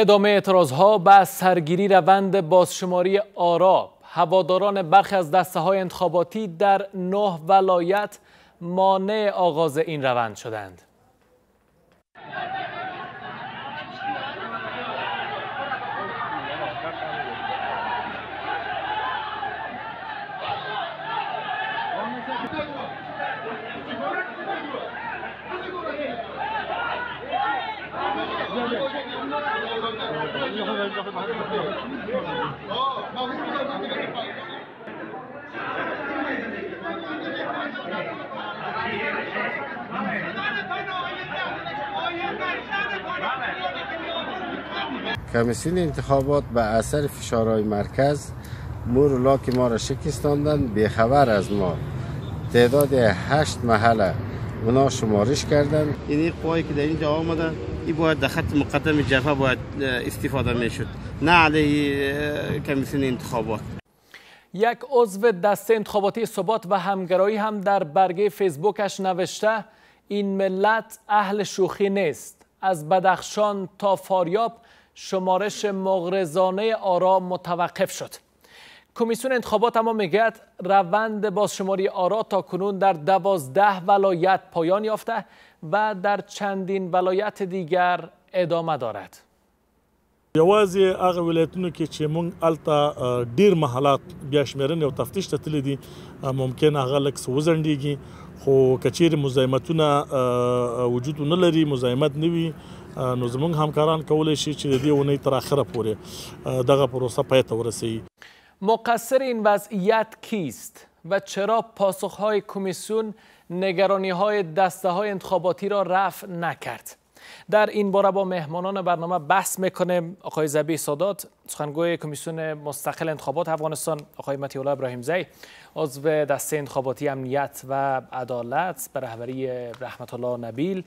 ادامه اعتراض ها به سرگیری روند بازشماری آرا هواداران برخی از دسته های انتخاباتی در نه ولایت مانع آغاز این روند شدند کمیسیون انتخابات به اثر فشارهای مرکز مور لاک ما را به بیخبر از ما تعداد هشت محله اونا شمارش کردن یعنی این قوایی که در اینجا آمدن این باید در خط مقدم جبهه باید استفاده شد، نه علیه کمیسیون انتخابات یک عضو دست انتخاباتی ثبات و همگرایی هم در برگه فیسبوکش نوشته این ملت اهل شوخی نیست از بدخشان تا فاریاب شمارش مغرضانه آرا متوقف شد کمیسیون انتخابات اما میگوید روند بازشماری آرا تا کنون در دوازده ولایت پایان یافته و در چندین ولایت دیگر ادامه دارد یوازې هغه ولایتونو کې چې مونږ الته ډیر محلات بیا شمیرنې او تفتیش ته تللی دي ممکن هغه لکس وزنډيږي خو کچیر مزایمتونه وجود نه لري مزایمت نوي نو زمونږ همکاران کولای شي چې د دې اونۍ تر اخره پورې دغه پروسه پای ته ورسوي مقصر این وضعیت کیست و چرا پاسخهای کمیسیون نگرانی های دسته های انتخاباتی را رفع نکرد؟ در این باره با مهمانان برنامه بحث میکنیم آقای زبی سادات سخنگوی کمیسیون مستقل انتخابات افغانستان آقای متیولا ابراهیم زی عضو دسته انتخاباتی امنیت و عدالت به رهبری رحمت الله نبیل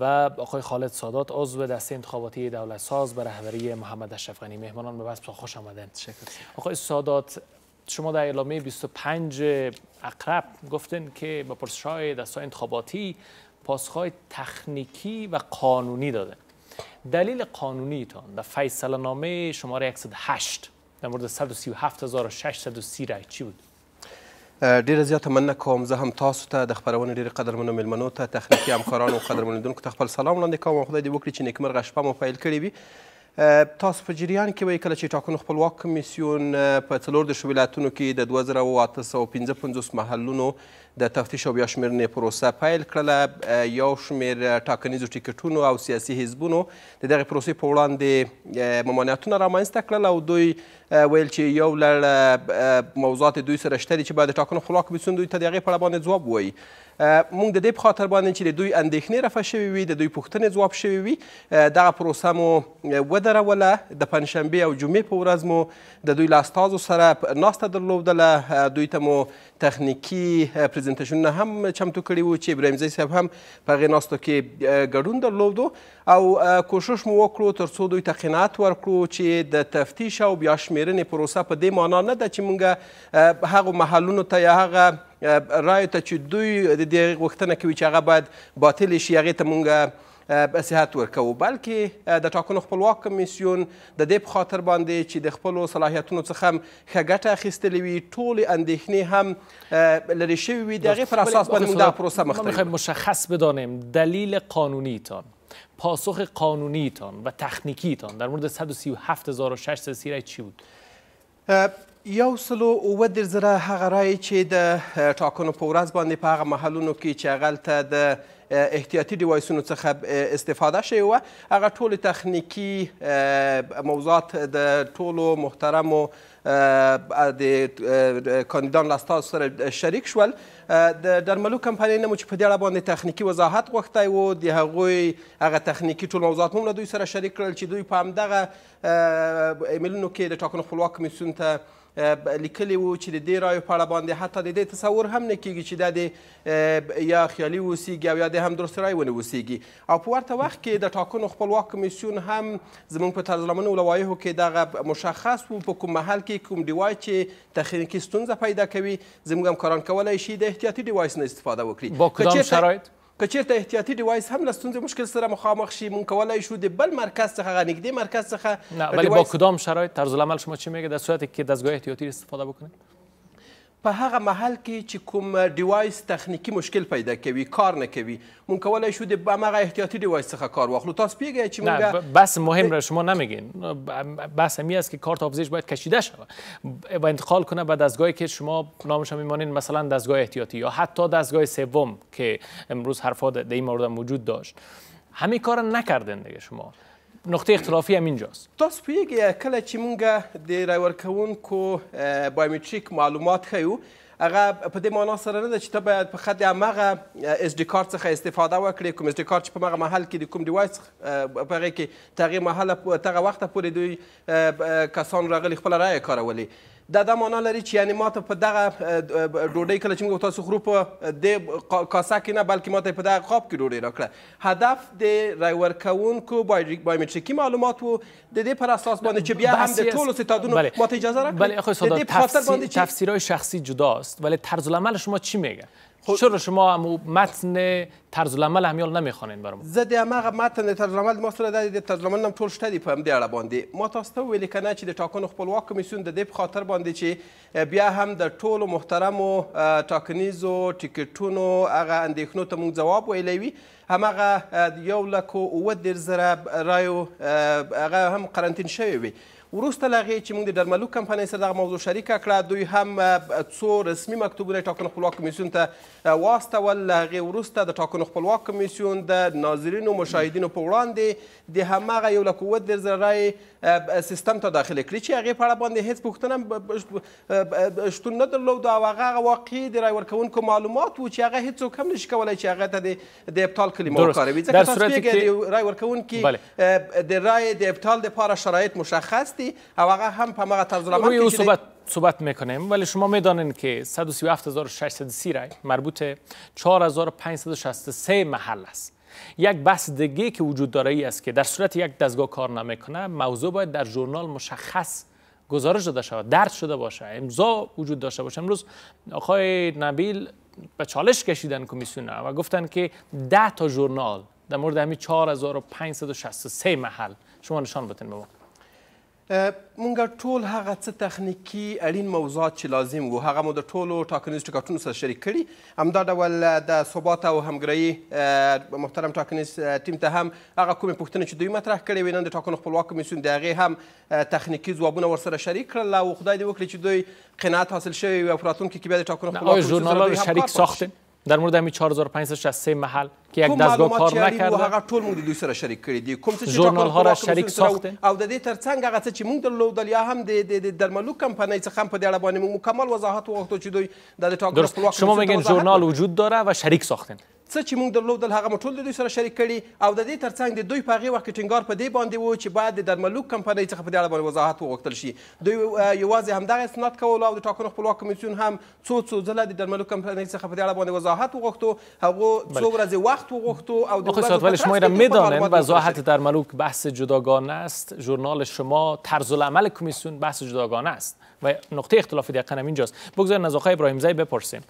و آقای خالد سادات عضو دسته انتخاباتی دولت ساز به رهبری محمد اشرف غنی مهمانان به بحث خوش آمدید آقای سادات شما در اعلامیه 25 اقرب گفتن که به های دستای انتخاباتی پاسخهای تخنیکی و قانونی داده دلیل قانونیتان در فیصل نامه شماره 108 در مورد 137630 رای چی بود دیره زیات مننه کوم زه هم تاسو ته د خبرونه ډیره قدرمنو ملمنو ته تخنیکی همکارانو قدرمنوونکو ته خپل سلام وړاندې کوم خدای دې وکړي چې نیکمرغه شپه مو فایل کړې وي تاسو په جریان کې وای کله چې ټاکنو واک کمیسیون په څلور د ولایتونو کې د 2015 د تفتیش او بیا شمیرنې پروسه پیل کړله یو شمیر ټاکنیزو ټیکټونو او سیاسي حزبونو د دغې پروسې په وړاندې ممانعتونه رامنځته کړل او دوی ویل چې یو لړ موضوعات دوی سره شته دي چې باید د ټاکنو خلاق بسون دوی ته د هغې په اړه باندې ځواب ووایي مونږ د دې په خاطر باندې چې د دوی اندېښنې رفع شوي وي د دوی پوښتنې ځواب شوي وي دغه پروسه مو ودروله د پنجشنبې او جمعې په ورځ مو د دوی له استازو سره ناسته درلودله دوی ته مو تخنیکي پریزنټیشنونه هم چمتو کړي وو چې ابراهیم زی صاحب هم په هغې ناستو کې ګډون درلود او کوشش مو وکړو تر څو دوی ته قناعت ورکړو چې د تفتیش او بیا شمیرنې پروسه په دې معنا نه ده چې موږ هغو محلونو ته یا هغه رایو ته چې دوی د دې غوښتنه کوي چې هغه باید باطل شي هغې ته موږ صحت ورکو بلکې د ټاکنو خپلواک کمیسیون د دې په خاطر باندې چې د خپلو صلاحیتونو څخه هم ښه ګټه اخیستلې وي ټولې اندېښنې هم لرې شوي وي د پر اساس باندې پروسه مشخص بدانیم دلیل قانونیتان پاسخ قانونیتان و تخنیکیتان در مورد 137630 چی بود یو سلو اووه دېرش زره هغه رایې چې د ټاکنو په ورځ باندې په هغه محلونو کې چې هغه هلته د احتیاطي ډیوایسونو څخه استفاده شوې وه هغه ټول تخنیکي موضوعات د ټولو محترمو د کاندیدان له ستاسو سره شریک شول د درملو کمپنۍ نه مو چې په دې اړه باندې تخنیکي وضاحت غوښتی و د هغوی هغه تخنیکي ټول موضوعات هم له دوی سره شریک کړل چې دوی په همدغه ایمیلونو کې د ټاکنو خپلواک کمیسیون ته لیکلی وو چې د دې رایو په اړه باندې حتی د دې تصور هم نه کیږي چې دا د یا خیالي واوسیږي او یا د هم درست رای ونه اوسیږي او په ورته وخت کې د ټاکنو خپلواک کمیسیون هم زموږ په طرزالعملو لوایحو کې دغه مشخص و په کوم محل کې کوم ډیوای چې تخنیکي ستونزه پیدا کوي زموږ همکاران کولی شي د احتیاطي ډیوایس نه استفاده وکړي با کدام شرایط که چیرته احتیاطي ډیوایس هم لستونځ مشکل سره مخامخ شي مون کولای شو د بل مرکز څخه نږدې مرکز څخه نه با کدام شرایط طرز عمل شما چی میگه در صورتی که دستگاه احتیاطی استفاده بکنه په هغه محل کې چې کوم تخنیکی مشکل پیدا کوي کار نه کوي مونږ کولای شو د هغه احتیاطی ډیوایس څخه کار واخلو تاسو پیګه چې مونږ بس مهم را شما نمیگین بس همی است که کارت آبزیش باید کشیده شود و انتقال کنه به دستگاهی که شما نامش میمانین مثلا دستگاه احتیاطی یا حتی دستگاه سوم که امروز حرفا در این مورد موجود داشت همین کار نکردن دیگه شما نقطه اختلافی هم اینجاست تاسو پوهیږئ کله چې مونږ د رای ورکوونکو بایومتریک معلومات ښیو هغه په دې معنا سره نه ده چې ته باید په خط همغه اس ډي کارت څخه استفاده وکړې کوم اس ډي کارت چې په هغه محل کې د کوم ډیوایس په هغې کې تغه محله تغه وخته پورې دوی کسان راغلي خپل رای کارولي د دا معنا لري چې یعنی ماته په دغه ډوډۍ کله چې موږ تاسو خورو په دې کاسه کې نه بلکې ماته په دغه قاب کې ډوډۍ راکړه هدف د رای ورکوونکو بایومتریکي معلومات وو د دې پر اساس باندې چې بیا هم د ټولو ستادونو بله. ماته اجازه راکړه بله اخوی صدا تفسیر تفسیرهای شخصی جداست ولی طرز العمل شما چی میگه خب چرا شما متن طرز العمل همیال نمیخوانین برام زه د هغه متن د طرز العمل ما سره د طرز العمل هم ټول شته دی په همدې اړه باندې ما تاسو ته ویل کنه چې د ټاکنو خپلواک کمیسیون د دې په خاطر باندې چې بیا هم د ټولو محترمو ټاکنیزو ټیکټونو هغه اندېښنو ته موږ ځواب ویلی وي هماغه یو لک اووه دېرش زره رایو هغه هم قرنطین شوی وي وروسته له هغې چې موږ د درملو کمپنۍ سره دغه موضوع شریکه کړه دوی هم څو رسمي مکتوبونه ټاکنو خپلواک کمیسیون ته واستول له هغې وروسته د ټاکنو د خپلواک کمیسیون د ناظرینو مشاهدینو په وړاندې د هماغه یو لکه اووه دېرش زره رایې سیستم ته داخلې کړي چې هغې په اړه باندې هېڅ پوښتنه شتون نه درلود او هغه هغه واقعي د رای ورکوونکو معلومات وو چې هغه هېڅوک هم نشي کولی چې هغه ته د ابطال کلمه وکاروي ځکه تاسو پوهېږئ رای ورکوونکي د رای د ابطال دپاره شرایط مشخص دي او هغه هم په هماغه طرز العمل کې صحبت میکنیم ولی شما میدانین که 137630 رای مربوط 4563 محل است یک بحث دیگه که وجود داره ای است که در صورت یک دستگاه کار نمیکنه موضوع باید در ژورنال مشخص گزارش داده شود درد شده باشه امضا وجود داشته باشه امروز آقای نبیل به چالش کشیدن کمیسیون و گفتن که ده تا ژورنال در مورد همین 4563 محل شما نشان بتین به ما مونږ ټول هغه څه تخنیکی اړین موضوعات چې لازم وو هغه مو د ټولو ټاکنیزو ټکټونو سره شریک کړي همدا ډول د ثبات او همګرایي محترم ټاکنیز ټیم ته هم هغه کومې پوښتنې چې دوی مطرح کړې وې نن د ټاکنو خپلواک کمیسیون د هغې هم تخنیکي ځوابونه ورسره شریک کړل او خدای دې وکړي چې دوی قناعت حاصل شوی وي او په راتلونکي کې بیا د ټاکنو خپلواک کمیسیون سره شریک ساختن در مورد همین 4563 محل که یک دستگاه کار یعنی نکرده هغه ټول موږ دوی سره شریک کړي دي کوم څه ژورنال ها را شریک ساخته او د دې ترڅنګ هغه څه چې یا هم د د درملو کمپنۍ څخه هم په دې اړه باندې مکمل وضاحت وغوښتو چې دوی د ټاکنو خپلواک شما میگین ژورنال وجود داره و شریک ساختن څه چې موږ درلودل هغه مو ټول د دوی سره شریک کړي او د دې ترڅنګ د دوی په هغې وخت کې ټینګار په دې باندې و چې باید د درملو کمپنۍ څخه په دې اړه باندې وضاحت وغوښتل شي دوی یوازې همدغه استناد کول او د ټاکنو خپلواک کمیسیون هم څو څو ځله د درملوک کمپنۍ څخه په دې اړه باندې وضاحت وغوښتو هغو څو بله. ورځې وخت وغوښتو او د خصوصات ولی شما را میدانند وضاحت درملوک بحث جداگانه است ژورنال شما طرز العمل کمیسیون بحث جداگانه است و نقطه اختلاف دقیقا هم اینجاست بگذارید از آقای ابراهیم زی بپرسیم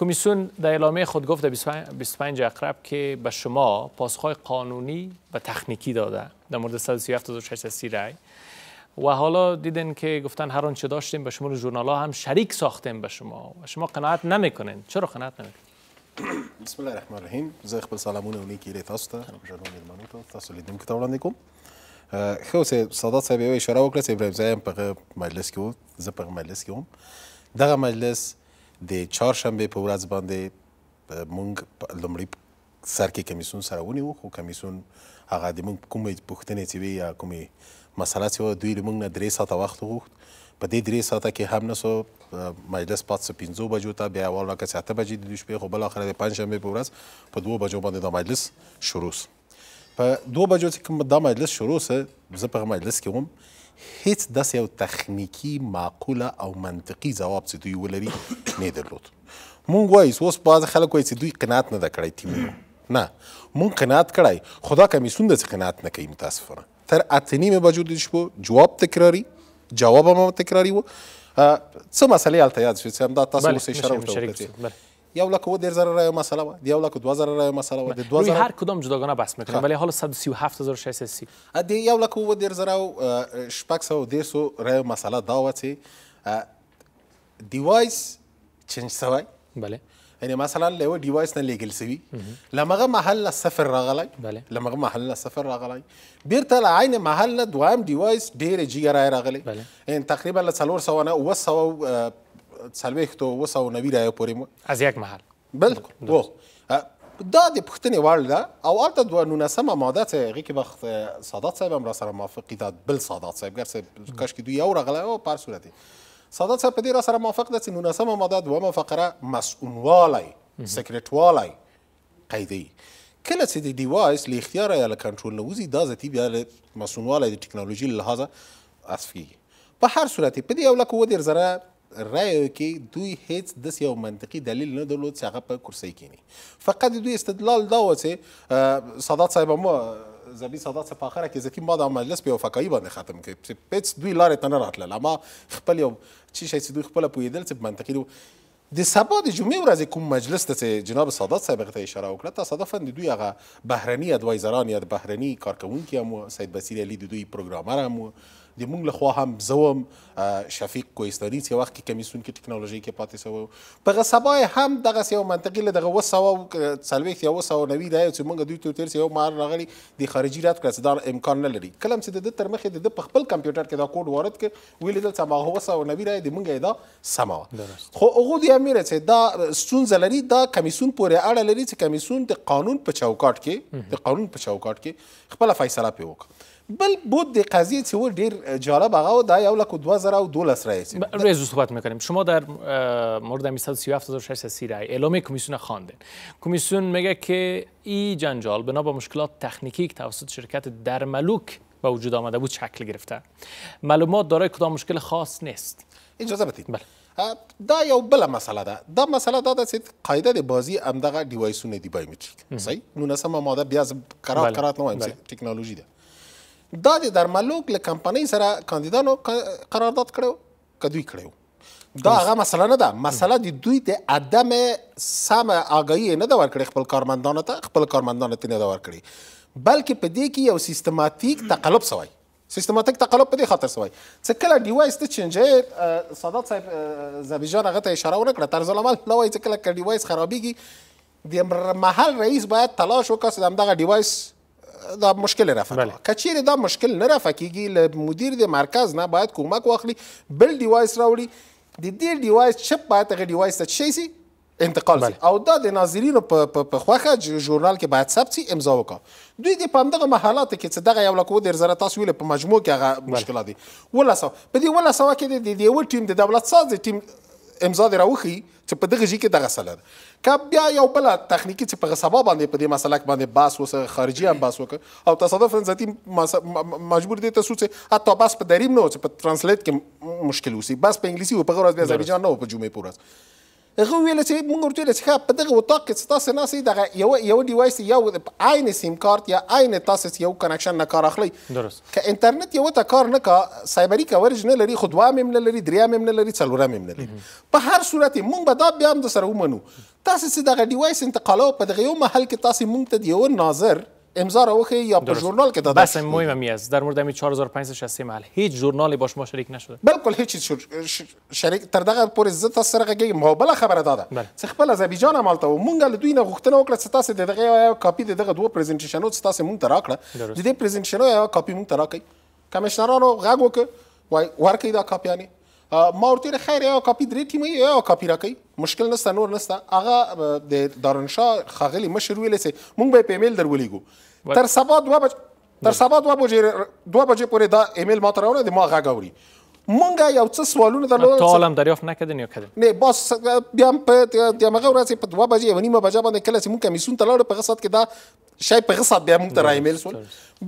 کمیسیون در اعلامه خود گفت 25 اقرب که به شما پاسخهای قانونی و تکنیکی داده در مورد 137 رای و حالا دیدن که گفتن هر چه داشتیم به شما رو ها هم شریک ساختیم به شما و شما قناعت نمیکنین چرا قناعت نمیکنین بسم الله الرحمن الرحیم زه خپل سلامونه اونی کې لري تاسو ته جنو میلمنو ته تاسو لیدم که وړاندې کوم خو سه سادات صاحب اشاره وکړه ابراهیم زایم په مجلس کې وو مجلس کې دغه مجلس د چهارشنبه په ورځ باندې مونږ لمړی سر کې کمیسون سره ونیو خو کمیسون هغه د مونږ کومې پوښتنې چې وی یا کومې مسله چې دوی لمونږ نه درې ساعته وخت غوښت په دې درې ساعته کې هم نسو مجلس پات سو 15 بجو ته بیا ولا که 7 بجې د شپې خو بل اخر د پنځشنبه په ورځ په 2 بجو باندې د مجلس شروع په 2 بجو چې کوم د مجلس شروع سه زه په مجلس کې هم هیڅ داسې یو تخنیکی معقوله او منطقي ځواب چې دوی ولري نه درلود مونږ وایو اوس بعض خلک وایي چې دوی قناعت نه ده کړی ټیمونو نه مونږ قناعت کړی خدا کمیسون داسې قناعت نه کوي متاسفانه تر اته نیمې بجو د شپو جواب تکراري جواب هم تکراري و څه مسئلې هلته یاد شوې چې همدا تاسو اوس اشاره ورته وکړې یو لک و دیر زره رای مساله و یو لک دو زره رای مساله و دو زره هر کدام جداگانه بس میکنه ولی حالا 137630 دی یو لک و دیر زره شپک سو دیر سو رای مساله دا و چې دیوایس چنج سوای بله یعنی مثلا له دیوایس نه لیګل سوي لمغه محل صفر راغلی بله لمغه محل صفر راغلی بیرته له عین محل دوام دیوایس ډیر جیګر راغلی بله یعنی تقریبا له 300 نه 200 څلوېښتو اووه سوه نوي رایو پورې مو از یک محل بلکل وو دا د پښتنې وړ ده او هلته دوه نولسمه ماده چې هغې کې وخت سادات صاحب هم راسره موافقي داد بل سادات صاحب ګرچې کاشکې دوی یو راغلی او په هر صورت سادات صاحب په دې راسره موافق ده چې نولسمه ماده دویمه فقره مسؤونوالی سکرټوالی قیدوي کله چې د ډیوایس له اختیاره یا له کنټرول نه وځي دا ذاتي بیا له مسؤونوالی د ټکنالوژي له لحاظه اصف کیږي په هر صورت په دې یو لک اووه دېرش زره رایو کې دوی هیڅ د یو منطقي دلیل نه درلود چې هغه په کرسۍ کینی فقط دوی استدلال دا و چې سادات صاحب ما زبی سادات په اخره کې ځکه ما د مجلس په وفقایي باندې ختم کړ چې پېڅ دوی لارې ته نه راتلل اما خپل یو چی شي چې دوی خپل پویدل چې منطقي دو د سبا د جمعې ورځې کوم مجلس ته چې جناب سادات صاحب ته اشاره وکړه تصادفا د دوی هغه بهرني ادوایزران یا بهرني کارکونکي هم سید بصیر علي د دوی پروګرامر هم د موږ له خوا هم زوم شفیق کوهستاني چې وخت کې کمیسون کې ټکنالوژي کې پاتې سو په غصبا هم دغه یو منطقي له دغه وسو سلويک یو وسو نوي دی چې موږ دوی ته تیر یو مار راغلي د خارجي رات کړه دا امکان نه لري کلم چې د تر مخې د خپل کمپیوټر کې دا کوډ وارد کړ ویل دلته ما هو وسو نوي راي د موږ دا سما خو هغه د امیر چې دا ستونزه لري دا کمیسون پورې اړه لري چې کمیسون د قانون په چوکاټ کې د قانون په چوکاټ کې خپل فیصله پې وکړه بل بود دی قضیه چې و ډیر جالب هغه دا یو لک 2012 رئیس رئیس صحبت میکنیم شما در مورد 237630 رای اعلام کمیسیون خواندین کمیسیون میگه که این جنجال بنا به مشکلات تکنیکی که توسط شرکت در ملوک به وجود آمده بود چکل گرفته معلومات دارای کدام مشکل خاص نیست اجازه بدید بله دا یو بل مسئله ده دا مسئله دا د قاعده د بازی امدغه ډیوایسونه دی بایومټریک صحیح نو نسمه ماده بیا قرار بله. قرار نه بله. دا د درملوک له کمپنۍ سره کاندیدانو قرارداد کړو کدوې کړو دا هغه مسله نه ده مسله د دوی د عدم سم آگاهی نه ده ورکړي خپل کارمندانو ته خپل کارمندانو ته نه ده ورکړي بلکې په دې کې یو سیستماتیک تقلب سوی سیستماتیک تقلب په دې خاطر سوی چې کله ډیوایس ته چینجې سادات صاحب زبیجان هغه ته اشاره ونه کړه طرز العمل نه وایي چې کله ډیوایس خرابېږي د محل رئیس باید تلاش وکړي چې همدغه ډیوایس دا مشکل رفع بله. کچیر دا مشکل نه رفع کیږي له مدیر د مرکز نه باید کومک واخلي بل ډیوایس راوړي د دې ډیوایس چپ باید هغه ډیوایس ته شي سي انتقال بله. او دا د ناظرینو په په خوخه ژورنال کې باید ثبت شي امضا وکړه دوی د پندغه محلات کې چې دغه یو لکه ډیر زره تاسو ویل په مجموع کې هغه مشکلات دي ولا سو په دې ولا سو کې د یو ټیم د دولت ساز ټیم امضا دی راوخی چې په دغه ځی کې دغه سره ده که بیا یو بل تخنیکی چې په سبا باندې په دې مسله کې باندې باس وسه خارجي هم باس وکړ او تصادفا ذاتی مجبور دي تاسو چې حتی باس په دریم نو چې په ترانسلیټ کې مشکل وسی باس په انګلیسي او په غوړ ازبکستان نه په جمعې پورس هغه ویل چې موږ ورته ویل چې په دغه وطاق کې تاسو نه سي دغه یو یو ډیوایس یو عین سیم کارت یا عین تاسو یو کنکشن نه کار اخلي درست ک انټرنیټ یو ته کار نه کا سایبري کورج نه لري خود وام نه لري دریا نه لري څلورم نه لري په هر صورت موږ به دا بیا هم سره ومنو تاسو چې دغه ډیوایس انتقالو په دغه یو محل کې تاسو موږ ته یو ناظر امضا را وخی یا در ژورنال که داده بس مهم است در مورد همین 4560 محل هیچ ژورنالی باش ما شریک نشده بالکل هیچ شریک تر دغه پورې زه تاسو سره کې ما بل خبره داده چې خپل آذربایجان مالته و مونږ له دوی نه غوښتنه وکړه چې تاسو دغه کاپی دغه دوه پریزنټیشنو تاسو مونږ ته راکړه د دې پریزنټیشنو یا کاپی مونږ ته راکړي کمشنرانو غږ وکړ وای ورکې دا کاپیانی ما ورته د خیر یو کاپی درې ټیمه یو کاپی راکې مشکل نشته نور نشته هغه د دارنشا خاغلی مشر ویل سي مونږ به په ایمیل درولېګو تر سبا دوه بج تر سبا دوه بجې دوه بجې پورې دا ایمیل ما ته راوړه د ما غاګوري مونږ یو څه سوالونه درلودل ته عالم دریافت نکدین یو کړ نه بس بیا په د هغه ورځ په 2 بجې ونی ما بجا باندې کله چې مونږ کمیسون ته لاړو په غصات کې دا شای په غصات بیا مونږ ته را ایمیل سول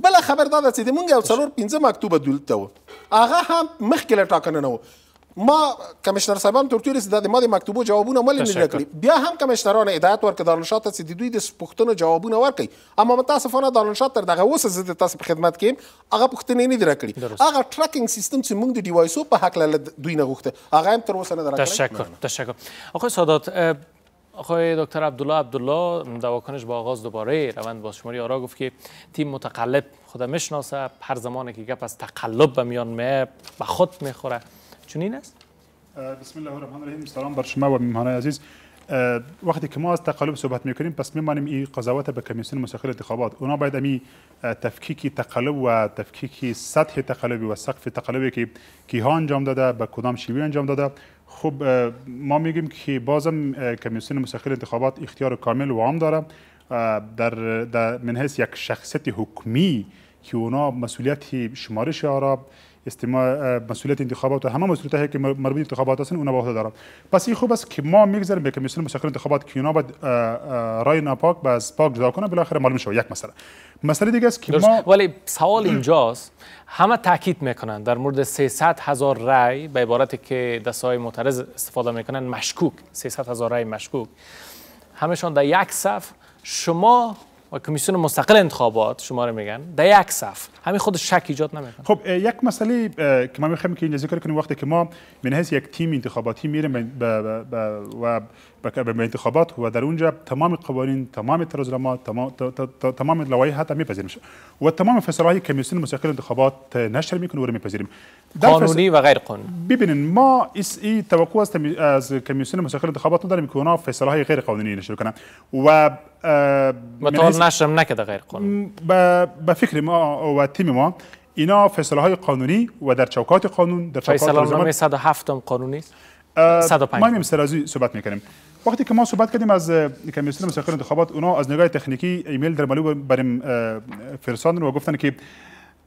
بل خبر دا چې مونږ یو څلور 15 مکتوب دولته و هغه هم مخکې لټاکنه نه و ما کمشنر صاحبان ترتیور است د ماده د مکتوبو جوابونه مل نه لکړي بیا هم کمشنران هدایت ورکړ د لنشات ته د دوی د پښتنو جوابونه ورکړي اما متاسفانه د لنشات تر دغه وسه زه تاسو په خدمت کې هغه پښتنې نه درکړي هغه ټریکینګ سیستم چې موږ د ډیوایسو په حق لاله دوی نه غوښته هغه هم تر اوسه نه درکړي تشکر تشکر آقای سادات آقای دکتر عبدالله عبدالله در واکنش با آغاز دوباره روند بازشماری آرا گفت که تیم متقلب خدا میشناسه هر زمانی که گپ از تقلب به میان می به خود میخوره چنین است بسم الله الرحمن الرحیم سلام بر شما و مهمانان عزیز وقتی که ما از تقلب صحبت میکنیم پس میمانیم این قضاوت به کمیسیون مستقل انتخابات اونا باید امی تفکیک تقلب و تفکیک سطح تقلب و سقف تقلبی که ها انجام داده به کدام شیوه انجام داده خب ما میگیم که بازم کمیسیون مستقل انتخابات اختیار کامل و عام داره در, در من یک شخصیت حکمی که اونا مسئولیت شمارش استماع مسئولیت انتخابات و همه مسئولیت هایی که مربوط انتخابات هستن اونها به عهده دارن پس این خوب است که ما میگذاریم به کمیسیون مشاور انتخابات که بعد باید رای ناپاک بس از پاک جدا کنه بالاخره معلوم شود یک مسئله مسئله دیگه است که ما ولی سوال اینجاست همه تاکید میکنن در مورد 300 هزار رای به عبارتی که دستهای معترض استفاده میکنن مشکوک 300 هزار رای مشکوک همشون در یک صف شما و کمیسیون مستقل انتخابات شما رو میگن در یک صف همین خود شک ایجاد نمیکنه خب یک مسئله که ما میخوایم که اینجا ذکر کنیم وقتی که ما من یک تیم انتخاباتی میریم و به انتخابات و در اونجا تمام قوانین تمام ترزلما تمام تمام لوایح حتی میپذیریم و تمام فسرهای کمیسیون مستقل انتخابات نشر میکنه و میپذیریم قانونی و غیر قانونی ببینین ما اس ای توقع است از کمیسیون مستقل انتخابات داریم که اونا فسرهای غیر قانونی نشر کنن و و تا نشرم نکده غیر قانونی به فکر ما و تیم ما اینا فیصله های قانونی و در چوکات قانون در چوکات فیصله 107 قانونی است 105 ما سرازی صحبت میکنیم وقتی که ما صحبت کردیم از کمیسیون مسخر انتخابات اونا از نگاه تکنیکی ایمیل در مالی بریم فرستادن و گفتن که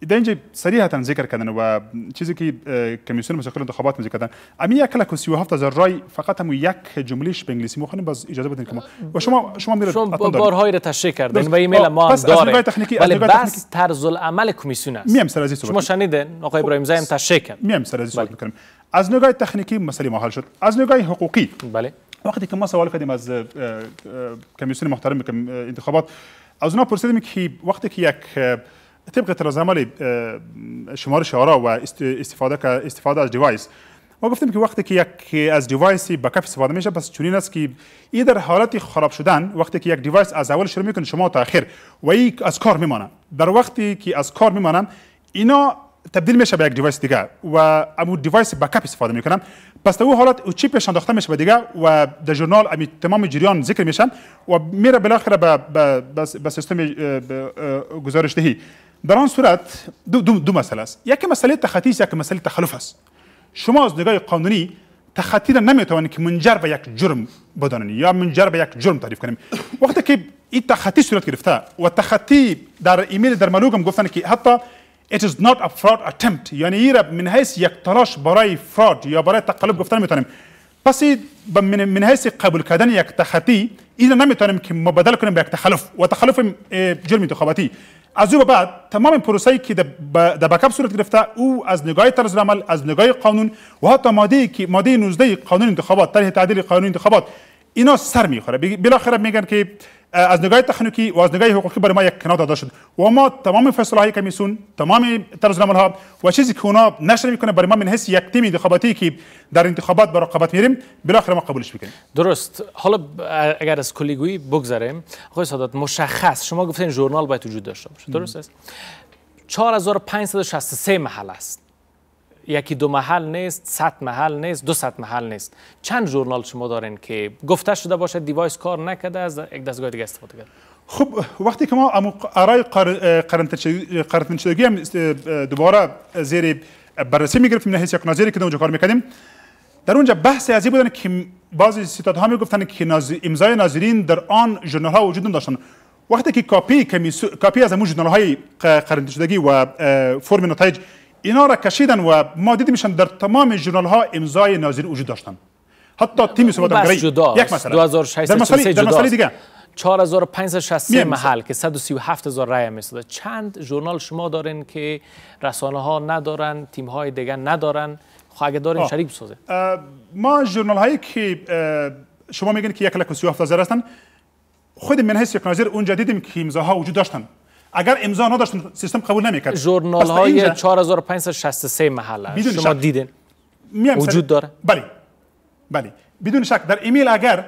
در اینجا صریحا ذکر کردن و چیزی که کمیسیون مسخر انتخابات میگه کردن امی یک لک و 37 هزار رای فقط هم یک جملهش به انگلیسی مخونیم باز اجازه بدین که ما و شما شما میره شما بارهای را تشریح کردین و ایمیل ما هم داره ولی تکنیکی بله بس طرز العمل کمیسیون است میم سر عزیز شما شنیدن آقای ابراهیم زایم تشریح کرد میم سر عزیز صحبت بله. از نگاه تکنیکی مسئله ما حل شد از نگاه حقوقی بله وقتی که ما سوال کردیم از کمیسیون محترم انتخابات از اونا پرسیدیم که وقتی که یک طبق ترازعمل شمارش آرا و استفاده استفاده از دیوایس ما گفتیم که وقتی که یک از دیوایسی با کف استفاده میشه پس چنین است که این در حالت خراب شدن وقتی که یک دیوایس از اول شروع میکنه شما تا آخر و این از کار میمانه در وقتی که از کار میمانم اینا تبدیل میشه به یک دیوایس دیگه و امو دیوایس کپ استفاده میکنم پس او حالت او چیپش انداخته میشه به دیگه و در جورنال تمام جریان ذکر میشن و میره بالاخره به به سیستم گزارش دهی در آن صورت دو, دو, مسئله است یک مسئله تخطی است یک مسئله تخلف است شما از نگاه قانونی تخطی را نمیتوانید که منجر به یک جرم بدانید یا منجر به یک جرم تعریف کنیم وقتی که این تخطی صورت گرفته و تخطی در ایمیل در ملوگم گفتن که حتی it is not a fraud attempt یعنی این را من حیث یک تلاش برای فراد یا برای تقلب گفتن میتونیم پس من, من حیث قبول کردن یک تخطی این نمیتونیم که مبادله کنیم به یک تخلف و تخلف جرم انتخاباتی از او بعد تمام پروسایی که در بکاپ صورت گرفته او از نگاه طرز عمل از نگاه قانون و حتی ماده که ماده 19 قانون انتخابات طرح تعدیل قانون انتخابات اینا سر میخوره بالاخره میگن که از نگاه تخنیکی و از نگاه حقوقی برای ما یک کنار داده شد و ما تمام فیصله های کمیسون تمام طرز ها و چیزی که اونا نشر میکنه برای ما من حس یک تیم انتخاباتی که در انتخابات بر رقابت میریم بالاخره ما قبولش میکنیم درست حالا اگر از کلیگویی بگذریم آقای سادات مشخص شما گفتین ژورنال باید وجود داشته باشه درست است 4563 محل است یکی دو محل نیست صد محل نیست دو صد محل نیست چند ژورنال شما دارین که گفته شده باشه دیوایس کار نکرده از یک دستگاه دیگه استفاده کرد خب وقتی که ما آرای قرنطین شدگی هم دوباره زیر بررسی میگرفتیم نه یک ناظری که اونجا کار میکردیم در اونجا بحث از این بودن که بعضی ها میگفتن که ناز... امضای ناظرین در آن ژورنال ها وجود داشتن وقتی که کاپی کاپی از همون ژورنال های قرنطینه شدگی و فرم نتایج اینا را کشیدن و ما دیدیم میشن در تمام ژورنال ها امضای ناظر وجود داشتن حتی تیم گری یک مثلا 2663 در مسئله در دیگه 4563 محل که 137 هزار رای میسازه چند ژورنال شما دارین که رسانه ها ندارن تیم های دیگه ندارن خب اگه دارین شریک بسازه ما ژورنال هایی که شما میگین که 137000 هزار هستن خود من حیث یک ناظر اونجا دیدیم که امضاها وجود داشتن اگر امضا نداشتن سیستم قبول نمیکرد ژورنال های 4563 محله شما دیدین وجود داره بله بله بدون شک در ایمیل اگر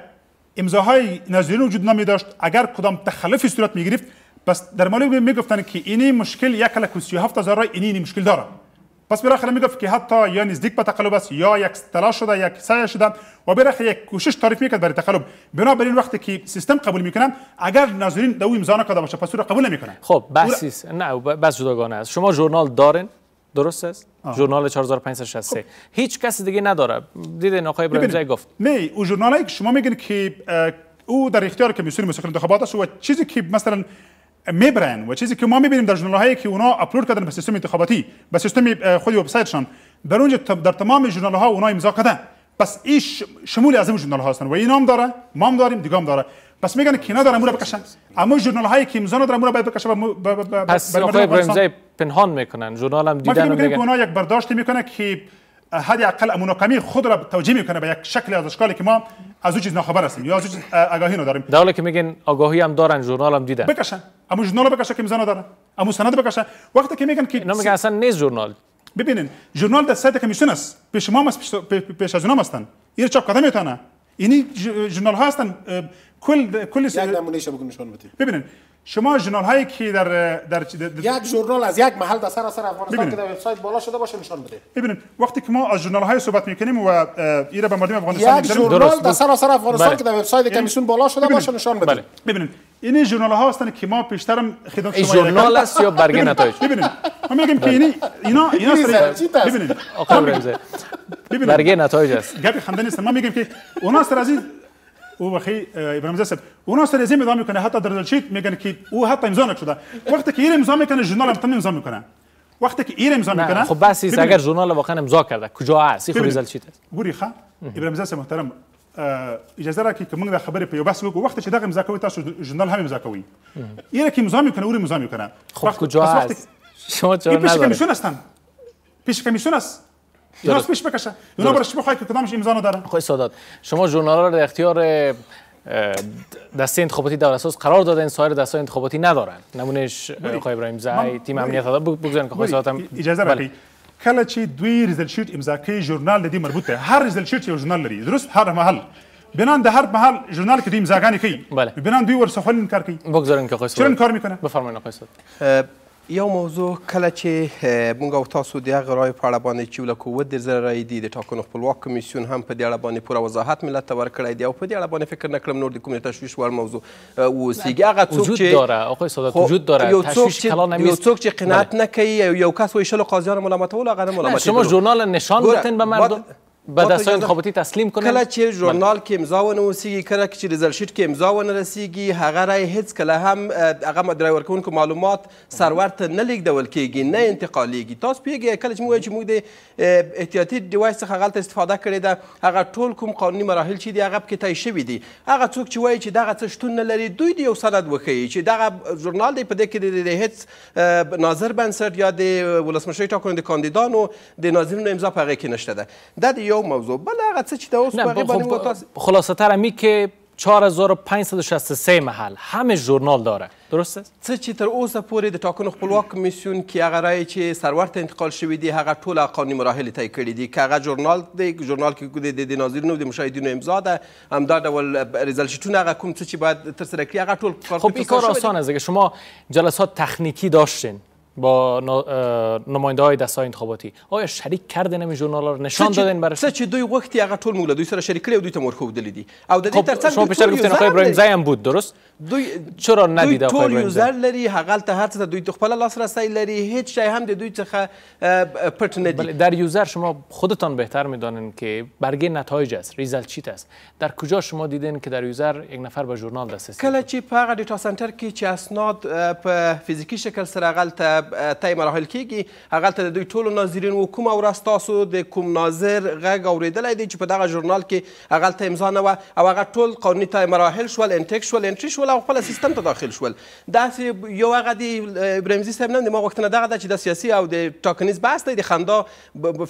امضاهای نظری وجود نمی داشت اگر کدام تخلفی صورت می گرفت پس در مالی میگفتن که اینی مشکل یک لک هزار اینی, اینی مشکل داره پس براخره میگفت که حتی یا نزدیک به تقلب است یا یک تلاش شده یک سعی شده و براخره یک کوشش تعریف میکرد برای تقلب بنابراین وقتی که سیستم قبول میکنن اگر ناظرین دو امضا نکرده باشه پس او را قبول نمیکنن خب بحث نه بس جداگانه است شما ژورنال دارین درست است ژورنال 4563 خب. هیچ کس دیگه نداره دیدین آقای ابراهیم گفت نه او ژورنالی که شما میگین که او در اختیار کمیسیون مسئول انتخابات است و چیزی که مثلا میبرن و چیزی که ما میبینیم در ژورنال هایی که اونا اپلود کردن به سیستم انتخاباتی به سیستم خود وبسایتشان در اونجا در تمام ژورنال ها اونا امضا کردن پس ایش شمول از ژورنال ها هستن و اینام داره ما هم داریم دیگه هم داره پس میگن که نداره اون بکشن اما ژورنال هایی که امضا ندارم مورا باید بکشن پس آقای پنهان میکنن ژورنال هم دیدن میگن که اونا یک برداشت میکنه که حد عقل کمی خود را توجیه میکنه به یک شکل از که ما از اون چیز ناخبر هستیم یا از اون چیز آگاهی نداریم در که میگن آگاهی هم دارن ژورنال هم دیدن بکشن اما ژورنال بکشه که میزنه دارن اما سند بکشن وقتی که میگن که اینا اصلا نیست ژورنال ببینین ژورنال در سایت کمیسیون است پیش ما است پیش از اونام هستن این چاپ کردن میتونه اینی ژورنال ها هستن کل کل یک نمونه شما نشون ببینین شما ژورنال هایی که در در, یک ژورنال از یک محل در سراسر افغانستان ببینیم. که در وبسایت بالا شده باشه نشان بده ببینید وقتی که ما از ژورنال های صحبت میکنیم و ایره به مردم افغانستان یک ژورنال در سراسر افغانستان بله. که در وبسایت یعنی کمیسیون بالا شده ببینیم. باشه نشان بده بله. ببینید این ژورنال ها هستند که ما پیشترم خدمت شما ژورنال است یا برگه نتایج ببینید ما میگیم که این اینا اینا ببینید آقا برگه نتایج است گپ خنده نیست ما میگیم که اونا سر از این uvahi Ibrahim Zeset. U nas ne zime dami kane hatta derdalçit megan ki u hatta imzanak şuda. Vakti ki imza mekane jurnal tam imza mekane. وقتی که ایرم امضا میکنه خب بس است اگر ژورنال واقعا امضا کرده کجا هست این خریزل چی است ګوري ښه ابراهیم زاسه محترم اجازه راکړي چې موږ دا خبره په یو بحث وکړو وخت چې دغه امضا کوي تاسو ژورنال هم امضا کوي ایره کې امضا میکنه اوري امضا میکنه خب کجا هست شما چرا ندارید پیش کمیسیون هستن پیش کمیسیون است درست پیش بکشه اونا برش بخواید که کدامش امضا نداره؟ خب سادات شما ژورنال را در اختیار دسته انتخاباتی در اساس قرار دادن سایر دسته انتخاباتی ندارن نمونش آقای ابراهیم زای تیم امنیت ادا بگذارن که خو هم اجازه بله. بدید کله چې دوی ریزل شیټ امضا کوي ژورنال د مربوطه؟ هر ریزل شیټ یو ژورنال لري درست هر محل بنان ده هر محل ژورنال کې امضا امضاګانې کوي بله بنان دوی ورسخه کار کی؟ بگذارن که سادات. چرا کار میکنه بفرمایید سادات یو موضوع کله چې مونږ او تاسو د هغه رایو په اړه باندې چې لکه اوه دېرش رایې دي د ټاکنو خپلواک کمیسیون هم په دې اړه باندې پوره وضاحت ملت ته ورکړی دی او په دې اړه باندې فکر نه کړم نور د کوم تشویش وړ موضوع واوسیږي هغه څوک چې داره آقای سادات وجود داره یو څوک یو څوک چې قناعت بله. نه کوي یو کس وایی شلو قاضیان ملامتول هغه نه شما ژورنال نشان دادن به مردم به دستای انتخاباتی تسلیم کنیم کله چې ژورنال کې امضا ونه وسیږي کله چې رزلټ شیټ کې امضا ونه رسیږي هغه رای هیڅ کله هم هغه مدرای ورکوونکو معلومات سرور ته نه لیږدول کیږي نه انتقالیږي تاسو پیږئ کله چې موږ چې موږ د احتیاطي ډیوایس څخه هلته استفاده کړې ده هغه ټول کوم قانوني مراحل چې دي هغه پکې طی شوي دي هغه څوک چې وایي چې دغه څه شتون نه لري دوی د یو سند وښیي چې دغه ژورنال دی په دې کې د هیڅ ناظر بنسټ یا د ولسمشرۍ ټاکنو د کاندیدانو د ناظرینو امضا په هغې کې نشته ده دا د یو موضوع بل هغه څه چې اوس خلاصه تر می که 4563 محل همه ژورنال داره درسته؟ است چې تر اوسه پورې د ټاکنو خپلواک کمیسیون کې هغه رای چې سرور ته انتقال شوی دی هغه ټول قانوني مراحل طی کړی دي که هغه ژورنال دی ژورنال کې د د ناظرینو د مشاهدینو امضا ده دا ډول ریزل شیټونه هغه کوم چې باید تر سره کړي هغه ټول کار خب این کار آسان است اگه شما جلسات تخنیکی داشتین با نماینده های دستای انتخاباتی آیا شریک کردین این ژورنال رو نشان دادین برای سه چې دوی وقتی هغه ټول مولا دوی سره شریک کړی او خب، دوی ته مرخو دلی دي او د دې ترڅنګ شما بیشتر گفتین آقای ابراهیم زای بود درست دوی چرا ندید آقای ابراهیم دوی ټول لري هغه ته هر څه دوی تخپل لاس رسای لري هیڅ شی هم د دوی څخه پټ نه دي در یوزر شما خودتان بهتر میدانین که برگه نتایج است ریزالت چیت است در کجا شما دیدین که در یوزر یک نفر به ژورنال دسترسی کله چی په هغه ډیتا سنټر کې چې اسناد په فیزیکی شکل سره غلطه ته مراحل کیږي هغلته د دوی ټولو ناظرین و کومه ورځ تاسو د کوم ناظر غږ اورېدلی دی چې په دغه ژورنال کې هغلته امضا نه وه او هغه ټول قانوني ته مراحل شول انټیک شول انټري شول او خپله سیستم ته داخل شول داسې یو هغه دی ابراهیمزي صاحب نه ما غوښتنه دغه ده چې د سیاسي او د ټاکنیز بحث دی د خندا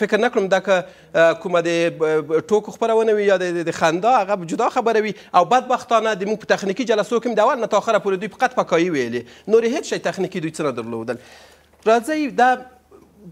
فکر نه کوم دا که کومه د ټوکو خپرونه وي یا د خندا هغه جدا خبره وي او بدبختانه د موږ په تخنیکي جلسو کې هم د اول نه تر آخره پورې دوی فقط پکایي ویلې نور هیڅ شی تخنیکي دوی څه نه درلودل راځي دا